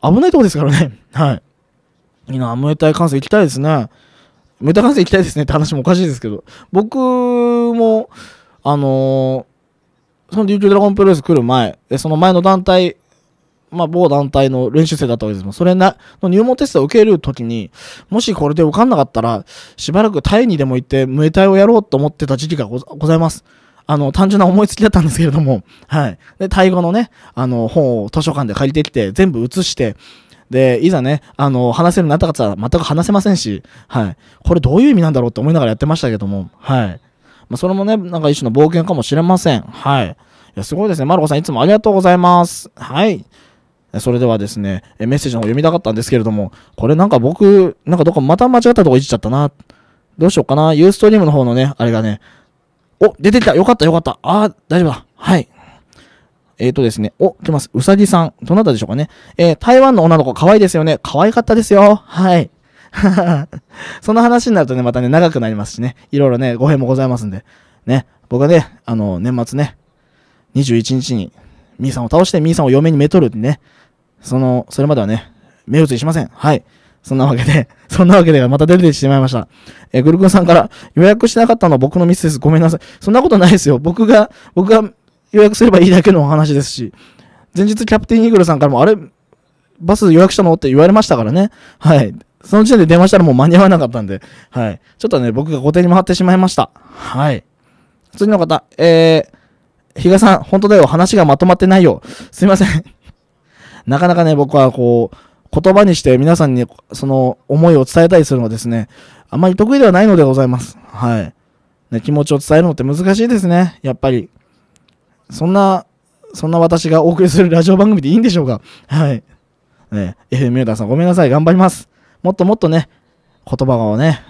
危ないとこですからね。はい。いいな、ムエタイ感戦行きたいですね。無タイ観行きたいですねって話もおかしいですけど。僕も、あのーその琉球ドラゴンプロレス来る前、その前の団体、まあ、某団体の練習生だったわけですもん。それな、の入門テストを受けるときに、もしこれで受かんなかったら、しばらくタイにでも行って、ムエタイをやろうと思ってた時期がございます。あの、単純な思いつきだったんですけれども、はい。で、タイ語のね、あの、本を図書館で借りてきて、全部写して、で、いざね、あの、話せるようになったかつら全く話せませんし、はい。これどういう意味なんだろうって思いながらやってましたけども、はい。まあ、それもね、なんか一種の冒険かもしれません。はい。いや、すごいですね。マルコさん、いつもありがとうございます。はい。それではですね、メッセージの方読みたかったんですけれども、これなんか僕、なんかどこまた間違ったとこいじっちゃったな。どうしようかな。ユーストリームの方のね、あれがね、お、出てきたよかったよかったあー、大丈夫だはい。えっ、ー、とですね、お、来ます。うさぎさん。どなたでしょうかね。えー、台湾の女の子、可愛いですよね。可愛かったですよ。はい。その話になるとね、またね、長くなりますしね、いろいろね、語弊もございますんで、ね、僕はね、あの、年末ね、21日に、みーさんを倒して、みーさんを嫁にめとるってね、その、それまではね、目移りしません。はい。そんなわけで、そんなわけでまた出てしまいました。えグルクンさんから予約してなかったのは僕のミスです。ごめんなさい。そんなことないですよ。僕が、僕が予約すればいいだけのお話ですし、前日キャプテンイーグルさんからも、あれ、バス予約したのって言われましたからね。はい。その時点で電話したらもう間に合わなかったんで、はい。ちょっとね、僕が後手に回ってしまいました。はい。次の方、えー、比嘉さん、本当だよ。話がまとまってないよ。すいません。なかなかね、僕はこう、言葉にして皆さんにその思いを伝えたりするのはですね、あまり得意ではないのでございます。はい。ね、気持ちを伝えるのって難しいですね。やっぱり。そんな、そんな私がお送りするラジオ番組でいいんでしょうかはい。ねえ、ミュータさんごめんなさい。頑張ります。もっともっとね、言葉をね、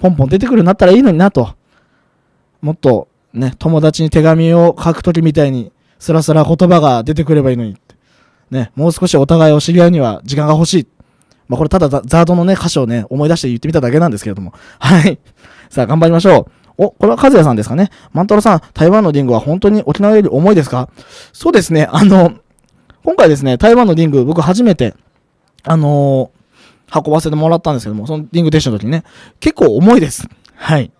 ポンポン出てくるようになったらいいのになと。もっとね、友達に手紙を書くときみたいに、スラスラ言葉が出てくればいいのに。ね、もう少しお互いを知り合うには時間が欲しい。まあ、これただザードのね、歌詞をね、思い出して言ってみただけなんですけれども。はい。さあ、頑張りましょう。お、これは和也さんですかね。マントロさん、台湾のリングは本当に沖縄より重いですかそうですね、あの、今回ですね、台湾のリング、僕初めて、あのー運ばせてもらったんですけども、そのリング撤収の時にね、結構重いです。はい。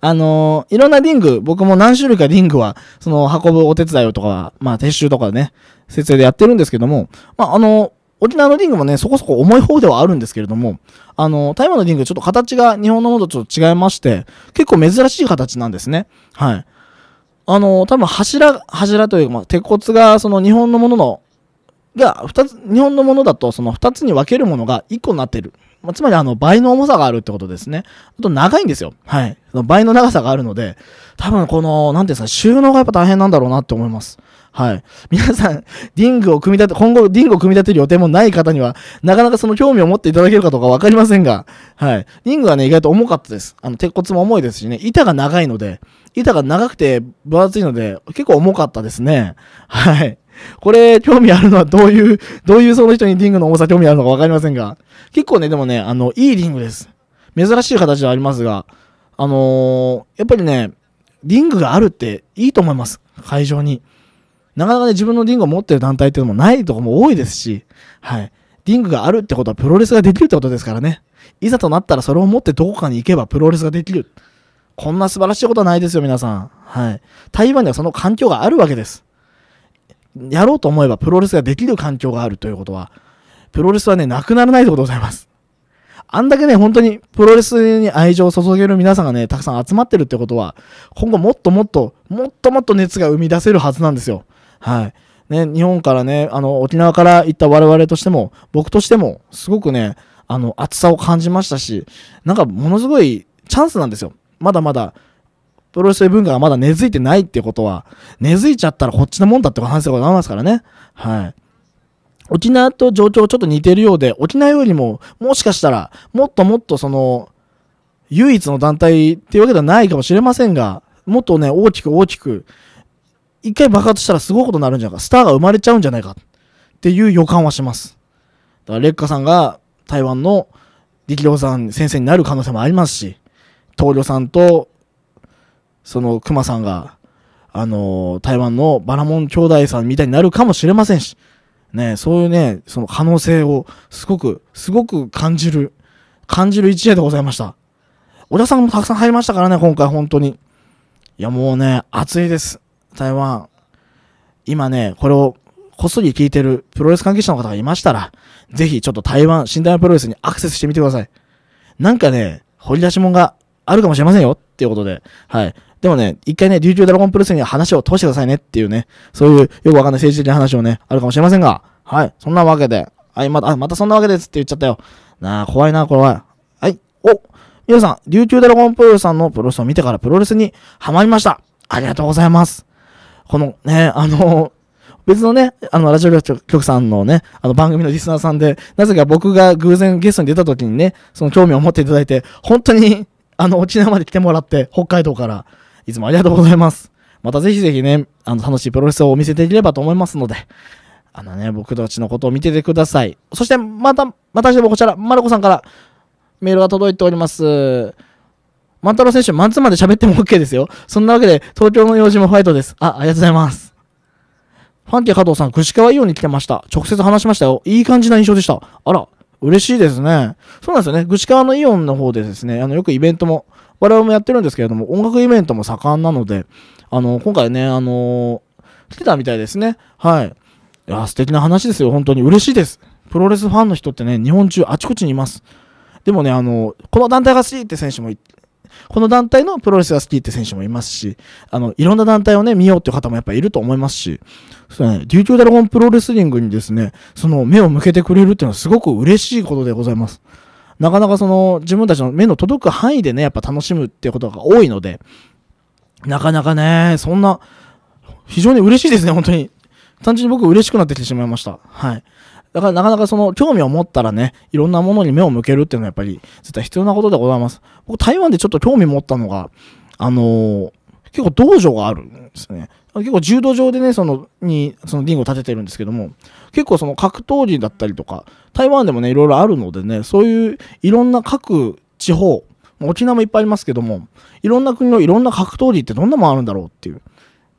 あのー、いろんなリング、僕も何種類かリングは、その、運ぶお手伝いをとか、まあ、撤収とかね、設営でやってるんですけども、まあ、あのー、沖縄のリングもね、そこそこ重い方ではあるんですけれども、あの、台湾のリングちょっと形が日本のものとちょっと違いまして、結構珍しい形なんですね。はい。あの、多分柱、柱というか、まあ、鉄骨がその日本のもののが、二つ、日本のものだと、その二つに分けるものが一個になってる。まあ、つまり、あの、倍の重さがあるってことですね。あと、長いんですよ。はい。倍の長さがあるので、多分、この、なんていうんですか、収納がやっぱ大変なんだろうなって思います。はい。皆さん、リングを組み立て、今後リングを組み立てる予定もない方には、なかなかその興味を持っていただけるかどうかわかりませんが、はい。リングはね、意外と重かったです。あの、鉄骨も重いですしね、板が長いので、板が長くて分厚いので、結構重かったですね。はい。これ、興味あるのはどういう、どういうその人にリングの重さ興味あるのかわかりませんが、結構ね、でもね、あの、いいリングです。珍しい形ではありますが、あのー、やっぱりね、リングがあるっていいと思います。会場に。なかなかね、自分のリングを持ってる団体っていうのもないとこも多いですし、はい。リングがあるってことはプロレスができるってことですからね。いざとなったらそれを持ってどこかに行けばプロレスができる。こんな素晴らしいことはないですよ、皆さん。はい。台湾ではその環境があるわけです。やろうと思えばプロレスができる環境があるということは、プロレスはね、なくならないでございます。あんだけね、本当にプロレスに愛情を注げる皆さんがね、たくさん集まってるってことは、今後もっともっと、もっともっと熱が生み出せるはずなんですよ。はい。ね、日本からね、あの、沖縄から行った我々としても、僕としても、すごくね、あの、熱さを感じましたし、なんかものすごいチャンスなんですよ。まだまだプロレス文化がまだ根付いてないってことは、根付いちゃったらこっちのもんだって反省がございますからね。はい。沖縄と状況ちょっと似てるようで、沖縄よりも、もしかしたら、もっともっとその、唯一の団体っていうわけではないかもしれませんが、もっとね、大きく大きく、一回爆発したらすごいことになるんじゃないか、スターが生まれちゃうんじゃないかっていう予感はします。だから、劣化さんが台湾の力量さん先生になる可能性もありますし、東梁さんとその熊さんが、あの、台湾のバラモン兄弟さんみたいになるかもしれませんし、ね、そういうね、その可能性をすごく、すごく感じる、感じる一夜でございました。小田さんもたくさん入りましたからね、今回本当に。いや、もうね、暑いです。台湾。今ね、これをこっそり聞いてるプロレス関係者の方がいましたら、ぜひちょっと台湾、新台湾プロレスにアクセスしてみてください。なんかね、掘り出し物があるかもしれませんよっていうことで、はい。でもね、一回ね、琉球ドラゴンプルスに話を通してくださいねっていうね、そういうよくわかんない政治的な話をね、あるかもしれませんが、はい、そんなわけで、はい、また、あ、またそんなわけですって言っちゃったよ。なあ、怖いな、怖い。はい、お、皆さん、琉球ドラゴンプロレスさんのプロレスを見てからプロレスにハマりました。ありがとうございます。このね、あの、別のね、あの、ラジオ局さんのね、あの番組のリスナーさんで、なぜか僕が偶然ゲストに出た時にね、その興味を持っていただいて、本当に、あの、沖縄まで来てもらって、北海道から。いつもありがとうございます。またぜひぜひね、あの、楽しいプロレスをお見せできればと思いますので、あのね、僕たちのことを見ててください。そして、また、またしでもこちら、マルコさんからメールが届いております。万太郎選手、マンツーで喋っても OK ですよ。そんなわけで、東京の用事もファイトです。あ、ありがとうございます。ファンキー加藤さん、串川イオンに来てました。直接話しましたよ。いい感じな印象でした。あら、嬉しいですね。そうなんですよね。串川のイオンの方でですね、あの、よくイベントも我々もやってるんですけれども、音楽イベントも盛んなので、あの、今回ね、あの来てたみたいですね。はい。いや、素敵な話ですよ。本当に嬉しいです。プロレスファンの人ってね、日本中あちこちにいます。でもね、あの、この団体が好きって選手もいこの団体のプロレスが好きって選手もいますし、あの、いろんな団体をね、見ようっていう方もやっぱいると思いますし、そうね、琉球ドラゴンプロレスリングにですね、その目を向けてくれるっていうのはすごく嬉しいことでございます。なかなかその自分たちの目の届く範囲でね、やっぱ楽しむっていうことが多いので、なかなかね、そんな、非常に嬉しいですね、本当に。単純に僕嬉しくなってきてしまいました。はい。だからなかなかその興味を持ったらね、いろんなものに目を向けるっていうのはやっぱり絶対必要なことでございます。僕台湾でちょっと興味持ったのが、あのー、結構道場があるんですね。結構柔道場でね、その、に、そのリングを立ててるんですけども、結構その格闘技だったりとか、台湾でもね、いろいろあるのでね、そういういろんな各地方、沖縄もいっぱいありますけども、いろんな国のいろんな格闘技ってどんなもんあるんだろうっていう。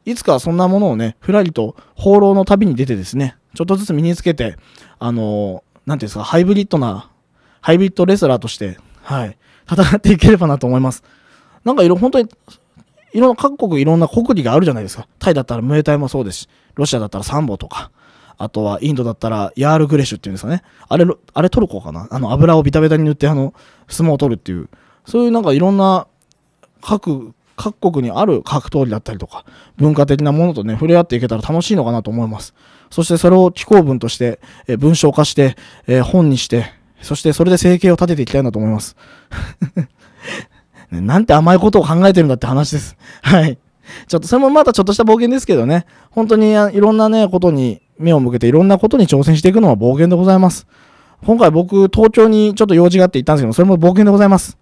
いつかそんなものをね、ふらりと放浪の旅に出てですね、ちょっとずつ身につけて、あのー、なんていうんですか、ハイブリッドな、ハイブリッドレスラーとして、はい、戦っていければなと思います。なんかいろ、本当に、いろんな各国いろんな国技があるじゃないですか。タイだったらムエタイもそうですし、ロシアだったらサンボとか、あとはインドだったらヤールグレッシュっていうんですかね。あれ、あれトルコかなあの油をビタビタに塗ってあの、相撲を取るっていう。そういうなんかいろんな各、各国にある格闘技だったりとか、文化的なものとね、触れ合っていけたら楽しいのかなと思います。そしてそれを気候文として、え文章化して、え本にして、そしてそれで生計を立てていきたいなと思います。なんて甘いことを考えてるんだって話です。はい。ちょっとそれもまたちょっとした冒険ですけどね、本当にいろんなね、ことに目を向けていろんなことに挑戦していくのは冒険でございます。今回僕、東京にちょっと用事があって行ったんですけど、それも冒険でございます。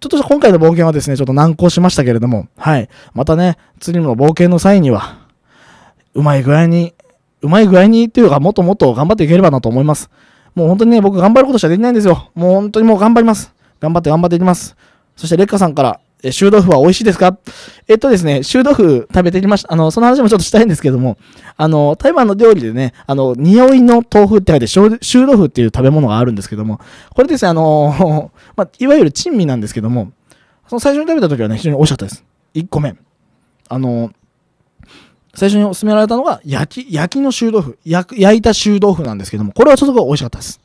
ちょっと今回の冒険はですね、ちょっと難航しましたけれども、はい。またね、釣りの冒険の際には、うまい具合に、うまい具合にというか、もっともっと頑張っていければなと思います。もう本当にね、僕頑張ることしかできないんですよ。もう本当にもう頑張ります。頑張って頑張っていきます。そして、レッカさんから、え、臭豆腐は美味しいですかえっとですね、臭豆腐食べてきました。あの、その話もちょっとしたいんですけども、あの、台湾の料理でね、あの、匂いの豆腐って書いて、臭豆腐っていう食べ物があるんですけども、これですね、あの、まあ、いわゆる珍味なんですけども、その最初に食べた時はね、非常に美味しかったです。1個目。あの、最初にお勧められたのが、焼き、焼きの臭豆腐。焼いた臭豆腐なんですけども、これはちょっと美味しかったです。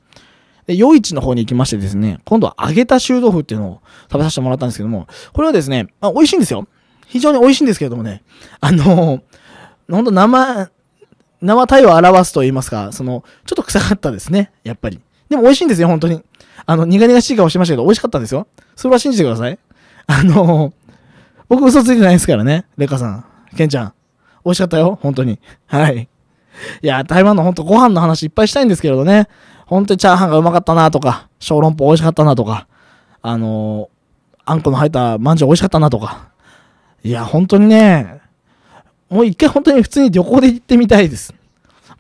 で、夜市の方に行きましてですね、今度は揚げた臭豆腐っていうのを食べさせてもらったんですけども、これはですね、あ美味しいんですよ。非常に美味しいんですけれどもね、あの本ほんと生、生体を表すと言いますか、その、ちょっと臭かったですね、やっぱり。でも美味しいんですよ、本当に。あの、苦々しい顔してましたけど、美味しかったんですよ。それは信じてください。あの僕嘘ついてないですからね、レカさん、ケンちゃん。美味しかったよ、本当に。はい。いや、台湾のほんとご飯の話いっぱいしたいんですけれどね。本当にチャーハンがうまかったなとか、小籠包美味しかったなとか、あのー、あんこの入ったまんじゅう美味しかったなとか。いや、本当にね、もう一回本当に普通に旅行で行ってみたいです。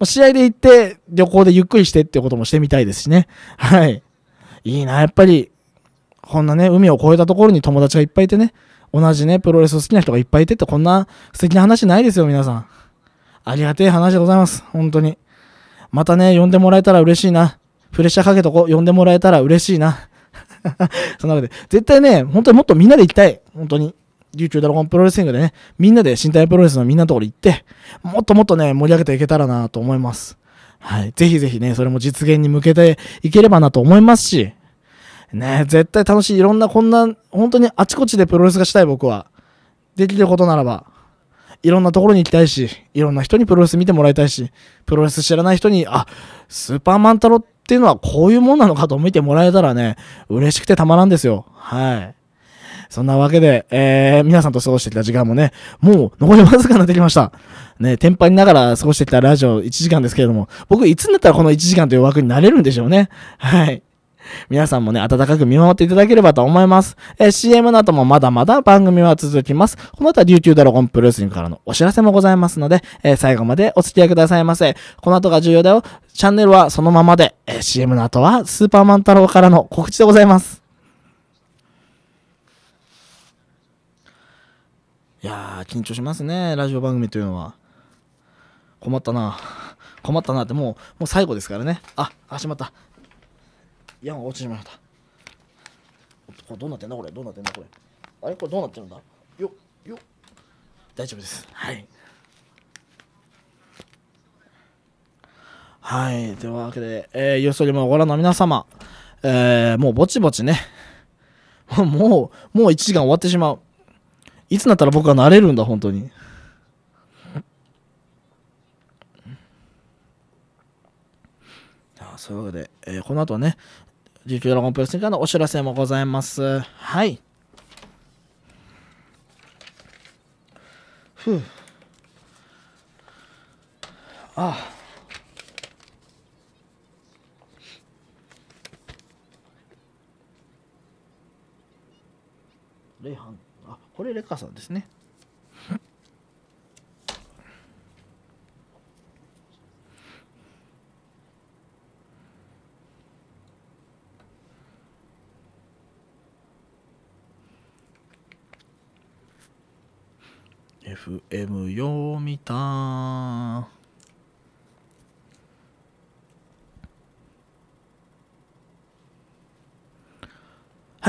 試合で行って、旅行でゆっくりしてってこともしてみたいですしね。はい。いいな、やっぱり、こんなね、海を越えたところに友達がいっぱいいてね、同じね、プロレス好きな人がいっぱいいてって、こんな素敵な話ないですよ、皆さん。ありがてえ話でございます。本当に。またね、呼んでもらえたら嬉しいな。プレッシャーかけとこ、呼んでもらえたら嬉しいな。そんなわけで、絶対ね、本当にもっとみんなで行きたい。本当に。琉球ドラゴンプロレスリングでね、みんなで身体プロレスのみんなのところ行って、もっともっとね、盛り上げていけたらなと思います。はい。ぜひぜひね、それも実現に向けていければなと思いますし、ね、絶対楽しい。いろんなこんな、本当にあちこちでプロレスがしたい僕は。できることならば。いろんなところに行きたいし、いろんな人にプロレス見てもらいたいし、プロレス知らない人に、あ、スーパーマンタロっていうのはこういうもんなのかと見てもらえたらね、嬉しくてたまらんですよ。はい。そんなわけで、えー、皆さんと過ごしてきた時間もね、もう残りわずかになってきました。ね、テンパりながら過ごしてきたラジオ1時間ですけれども、僕いつになったらこの1時間という枠になれるんでしょうね。はい。皆さんもね、温かく見守っていただければと思います。えー、CM の後もまだまだ番組は続きます。この後は琉球ドラゴンプルレスリングからのお知らせもございますので、えー、最後までお付き合いくださいませ。この後が重要だよ。チャンネルはそのままで、えー、CM の後はスーパーマン太郎からの告知でございます。いやー、緊張しますね、ラジオ番組というのは。困ったな。困ったなって、もう、もう最後ですからね。あ、あ、しまった。山落ちてしまいしたこれどうなってんだこれどうなってんだこれあれこれどうなってるんだよよ大丈夫ですはいはいというわけで、えー、よそりもご覧の皆様、えー、もうぼちぼちね もうもう1時間終わってしまういつになったら僕はなれるんだ本当に そういうわけで、えー、この後はね、琉球ドラゴンプレスからのお知らせもございます。はい。ふう。ああ。レイハン、あ、これレカさんですね。FM 読みたは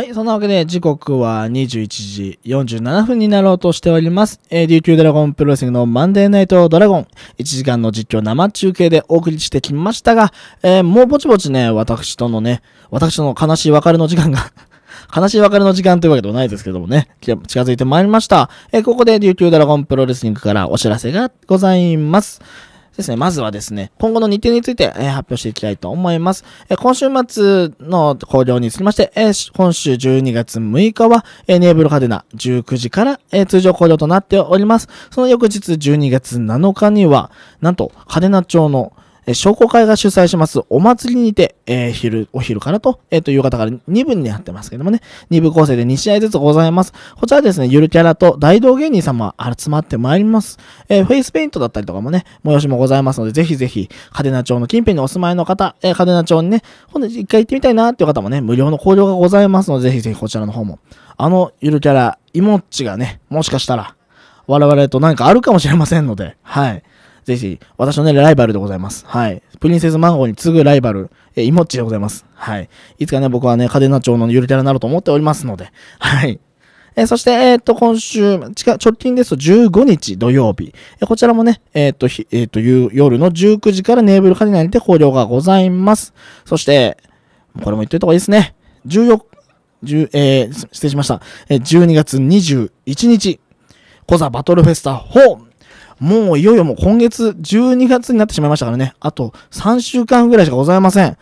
い、そんなわけで時刻は21時47分になろうとしております。えー、琉球ドラゴンプロレスのマンデーナイトドラゴン1時間の実況生中継でお送りしてきましたが、えー、もうぼちぼちね、私とのね、私との悲しい別れの時間が悲しい別れの時間というわけでもないですけどもね、近づいてまいりました。えここで琉球ドラゴンプロレスリングからお知らせがございます。ですね、まずはですね、今後の日程について、えー、発表していきたいと思います。えー、今週末の考慮につきまして、えー、今週12月6日は、えネーブルカデナ19時から、え通常考慮となっております。その翌日12月7日には、なんと、カデナ町のえ商工会が主催しますお祭りにて、えー、昼、お昼からと、えっ、ー、と、夕方から2分になってますけどもね、2部構成で2試合ずつございます。こちらですね、ゆるキャラと大道芸人様集まってまいります。えー、フェイスペイントだったりとかもね、催しもございますので、ぜひぜひ、カデナ町の近辺にお住まいの方、えー、カデナ町にね、ほんで一回行ってみたいなっていう方もね、無料の交流がございますので、ぜひぜひこちらの方も。あのゆるキャラ、イモッチがね、もしかしたら、我々と何かあるかもしれませんので、はい。ぜひ、私のね、ライバルでございます。はい。プリンセスマンゴーに次ぐライバル、えイモッチでございます。はい。いつかね、僕はね、カデナ町のゆるキャラになろうと思っておりますので、はい。えー、そして、えっ、と、今週、近、直近ですと15日土曜日。えー、こちらもね、えっ、と、ひ、えっ、と、夜の19時からネーブルカデナにて放料がございます。そして、これも言っといた方がいいですね。14 10えー、失礼しました。えー、12月21日、コザバトルフェスタ4。もういよいよもう今月12月になってしまいましたからね。あと3週間ぐらいしかございません。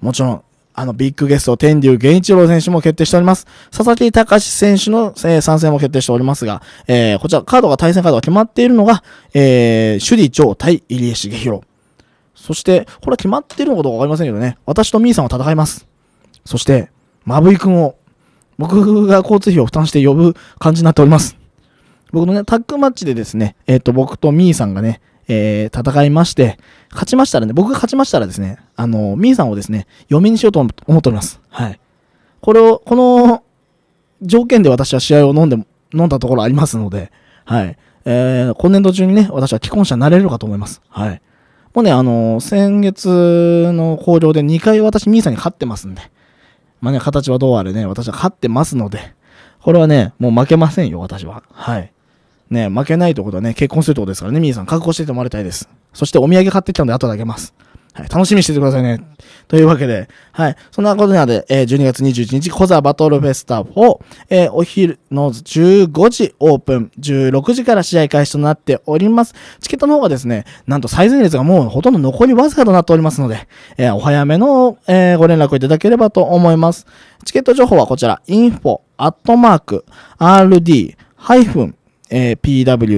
もちろん、あの、ビッグゲスト、天竜源一郎選手も決定しております。佐々木隆選手の、えー、参戦も決定しておりますが、えー、こちら、カードが、対戦カードが決まっているのが、えー、首里城対入江茂弘。そして、これは決まってるのかどうかわかりませんけどね、私とミーさんは戦います。そして、まぶいくんを、僕が交通費を負担して呼ぶ感じになっております。僕のね、タッグマッチでですね、えっ、ー、と、僕とミーさんがね、えー、戦いまして、勝ちましたらね、僕が勝ちましたらですね、あの、ミーさんをですね、嫁にしようと思っております。はい。これを、この、条件で私は試合を飲んで、飲んだところありますので、はい。えー、今年度中にね、私は既婚者になれるかと思います。はい。もうね、あの、先月の考慮で2回私、ミーさんに勝ってますんで、まあね、形はどうあれね、私は勝ってますので、これはね、もう負けませんよ、私は。はい。ね、負けないってことはね、結婚するってことですからね、皆さん覚悟しててもらいたいです。そしてお土産買ってきたので後であげます。はい、楽しみにしててくださいね。というわけで、はい。そんなことなので、えー、12月21日、コザバトルフェスタ4、えー、お昼の15時オープン、16時から試合開始となっております。チケットの方がですね、なんと最前列がもうほとんど残りわずかとなっておりますので、えー、お早めの、えご連絡をいただければと思います。チケット情報はこちら、info, アットマーク、rd, ハイフン、えー、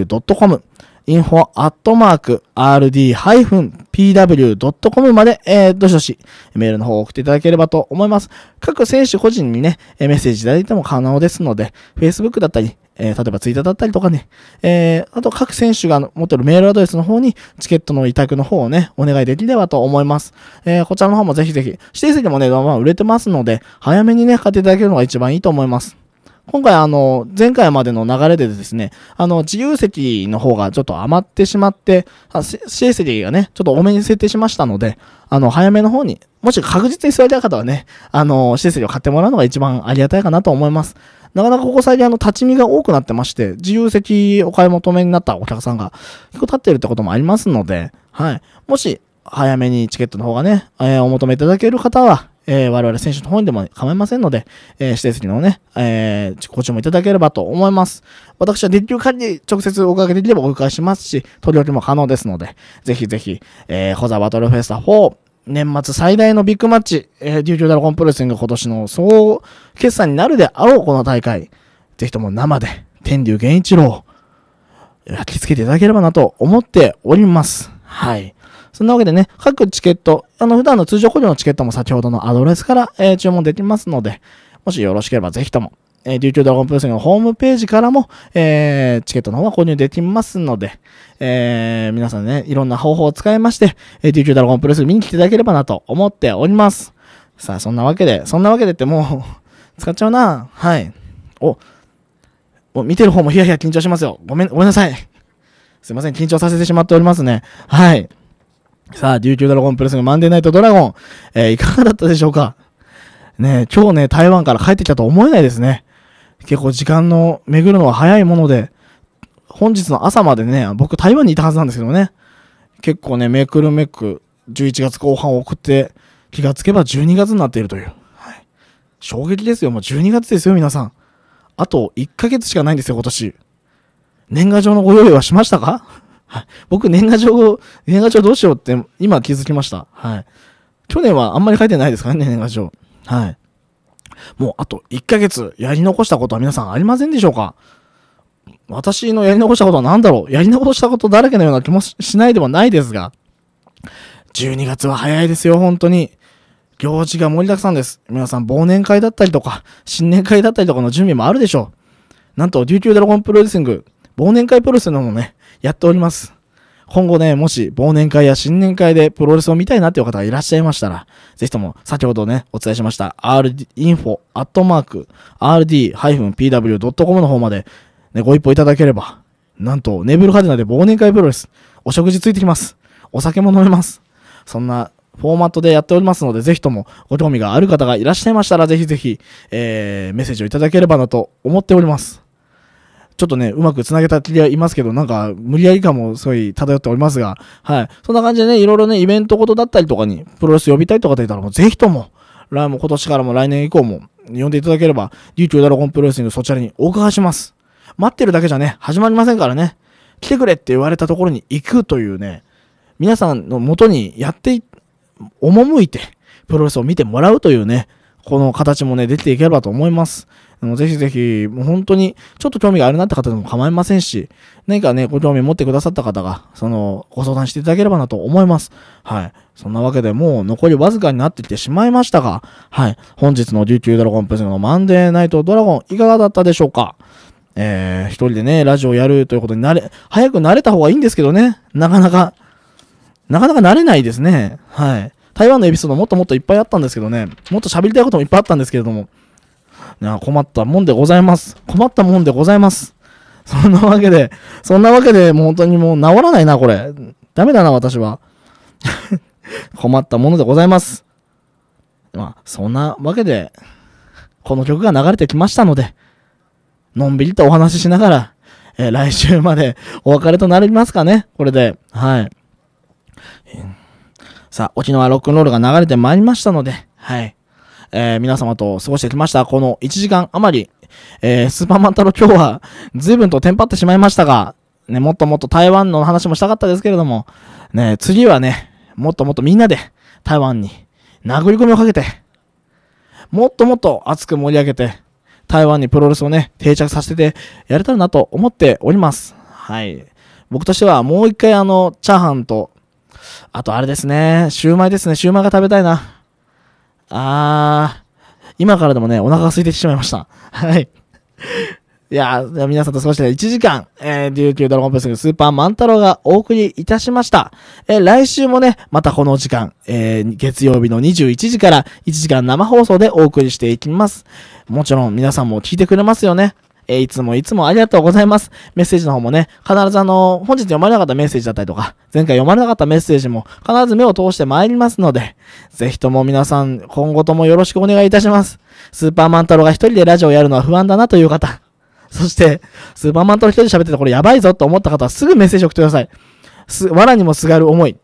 pw.com、info アットマーク rd-pw.com まで、えー、どしどしメールの方を送っていただければと思います。各選手個人にね、メッセージいただいても可能ですので、Facebook だったり、えー、例えばツイッターだったりとかね、えー、あと各選手が持ってるメールアドレスの方にチケットの委託の方をね、お願いできればと思います。えー、こちらの方もぜひぜひ、指定席もね、まあ売れてますので、早めにね、買っていただけるのが一番いいと思います。今回あの、前回までの流れでですね、あの、自由席の方がちょっと余ってしまって、指定席がね、ちょっと多めに設定しましたので、あの、早めの方に、もし確実に座りたい方はね、あの、指定席を買ってもらうのが一番ありがたいかなと思います。なかなかここ最近あの、立ち見が多くなってまして、自由席お買い求めになったお客さんが結構立ってるってこともありますので、はい。もし、早めにチケットの方がね、えー、お求めいただける方は、えー、我々選手の方にでも構いませんので、えー、定席のね、えー、ご注文いただければと思います。私はできる限り直接お伺いできればお伺いしますし、取り置きも可能ですので、ぜひぜひ、えー、ホザバトルフェスタ4、年末最大のビッグマッチ、えー、琉球ダラコンプレスシング今年の総決算になるであろう、この大会。ぜひとも生で、天竜源一郎、焼き付けていただければなと思っております。はい。そんなわけでね、各チケット、あの、普段の通常購入のチケットも先ほどのアドレスから、えー、注文できますので、もしよろしければぜひとも、え琉球ドラゴンプレスのホームページからも、えー、チケットの方は購入できますので、えー、皆さんね、いろんな方法を使いまして、え琉球ドラゴンプレス見に来ていただければなと思っております。さあ、そんなわけで、そんなわけでってもう 使っちゃうな。はい。お、お見てる方もヒヤヒヤ緊張しますよ。ごめん、ごめんなさい。すいません、緊張させてしまっておりますね。はい。さあ、琉球ドラゴンプレスのマンデーナイトドラゴン、えー、いかがだったでしょうかね今日ね、台湾から帰ってきたと思えないですね。結構時間の巡るのは早いもので、本日の朝までね、僕台湾にいたはずなんですけどね、結構ね、めくるめく11月後半を送って、気がつけば12月になっているという。はい、衝撃ですよ。もう12月ですよ、皆さん。あと1ヶ月しかないんですよ、今年。年賀状のご用意はしましたかはい。僕、年賀状、年賀状どうしようって今気づきました。はい。去年はあんまり書いてないですからね、年賀状。はい。もうあと1ヶ月やり残したことは皆さんありませんでしょうか私のやり残したことは何だろうやり残したことだらけのような気もしないではないですが、12月は早いですよ、本当に。行事が盛りだくさんです。皆さん、忘年会だったりとか、新年会だったりとかの準備もあるでしょう。なんと、琉球ドラゴンプロレスリング、忘年会プロレスのもね、やっております。今後ね、もし忘年会や新年会でプロレスを見たいなっていう方がいらっしゃいましたら、ぜひとも先ほどね、お伝えしました rd.info.rd-pw.com の方まで、ね、ご一報いただければ、なんと、ネブルカデナで忘年会プロレス、お食事ついてきます。お酒も飲めます。そんなフォーマットでやっておりますので、ぜひともご興味がある方がいらっしゃいましたら、ぜひぜひ、えー、メッセージをいただければなと思っております。ちょっとね、うまく繋げた気ではいますけど、なんか、無理やり感もすごい漂っておりますが、はい。そんな感じでね、いろいろね、イベントことだったりとかに、プロレス呼びたいとか出たら、もうぜひとも、来も今年からも来年以降も、呼んでいただければ、琉球ドラゴンプロレスのそちらにお伺いします。待ってるだけじゃね、始まりませんからね。来てくれって言われたところに行くというね、皆さんの元にやって、赴いて、プロレスを見てもらうというね、この形もね、出ていければと思います。ぜひぜひ、もう本当に、ちょっと興味があるなって方でも構いませんし、何かね、ご興味持ってくださった方が、その、ご相談していただければなと思います。はい。そんなわけでもう残りわずかになってきてしまいましたが、はい。本日の琉球ドラゴンプレゼンのマンデーナイトドラゴン、いかがだったでしょうかえー、一人でね、ラジオやるということになれ、早く慣れた方がいいんですけどね。なかなか、なかなか慣れないですね。はい。台湾のエピソードもっともっといっぱいあったんですけどね。もっと喋りたいこともいっぱいあったんですけれども。困ったもんでございます。困ったもんでございます。そんなわけで、そんなわけでもう本当にもう治らないな、これ。ダメだな、私は。困ったものでございます。まあ、そんなわけで、この曲が流れてきましたので、のんびりとお話ししながら、えー、来週まで お別れとなりますかね、これで。はい。さあ、沖縄ロックンロールが流れてまいりましたので、はい。えー、皆様と過ごしてきました。この1時間余り、えー、スーパーマンタロ今日は随分とテンパってしまいましたが、ね、もっともっと台湾の話もしたかったですけれども、ね、次はね、もっともっとみんなで台湾に殴り込みをかけて、もっともっと熱く盛り上げて、台湾にプロレスをね、定着させてやれたらなと思っております。はい。僕としてはもう一回あの、チャーハンと、あとあれですね、シューマイですね、シューマイが食べたいな。あー、今からでもね、お腹が空いてしまいました。はい。いやー、皆さんとごして1時間、えー、琉球ドラゴンプレスのスーパーマンタロウがお送りいたしました。えー、来週もね、またこの時間、えー、月曜日の21時から1時間生放送でお送りしていきます。もちろん皆さんも聞いてくれますよね。えー、いつもいつもありがとうございます。メッセージの方もね、必ずあの、本日読まれなかったメッセージだったりとか、前回読まれなかったメッセージも必ず目を通して参りますので、ぜひとも皆さん、今後ともよろしくお願いいたします。スーパーマン太郎が一人でラジオやるのは不安だなという方、そして、スーパーマン太郎一人で喋っててこれやばいぞと思った方はすぐメッセージ送ってください。す、藁にもすがる思い。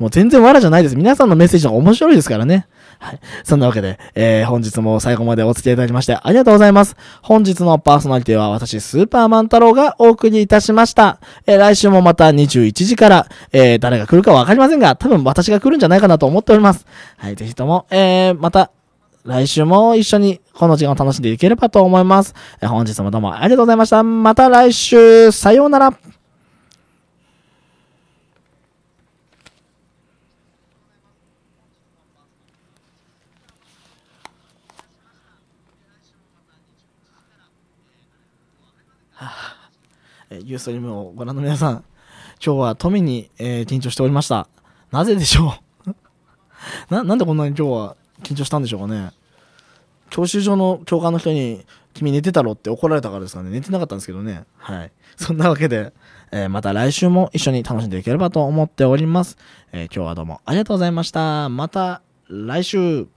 もう全然わらじゃないです。皆さんのメッセージは面白いですからね。はい。そんなわけで、えー、本日も最後までお付き合いいただきましてありがとうございます。本日のパーソナリティは私、スーパーマン太郎がお送りいたしました。えー、来週もまた21時から、えー、誰が来るかわかりませんが、多分私が来るんじゃないかなと思っております。はい、ぜひとも、えー、また、来週も一緒にこの時間を楽しんでいければと思います。えー、本日もどうもありがとうございました。また来週、さようなら。ユーストリームをご覧の皆さん、今日は富に、えー、緊張しておりました。なぜでしょう な、なんでこんなに今日は緊張したんでしょうかね。教習所の教官の人に、君寝てたろって怒られたからですかね。寝てなかったんですけどね。はい。そんなわけで、えー、また来週も一緒に楽しんでいければと思っております。えー、今日はどうもありがとうございました。また来週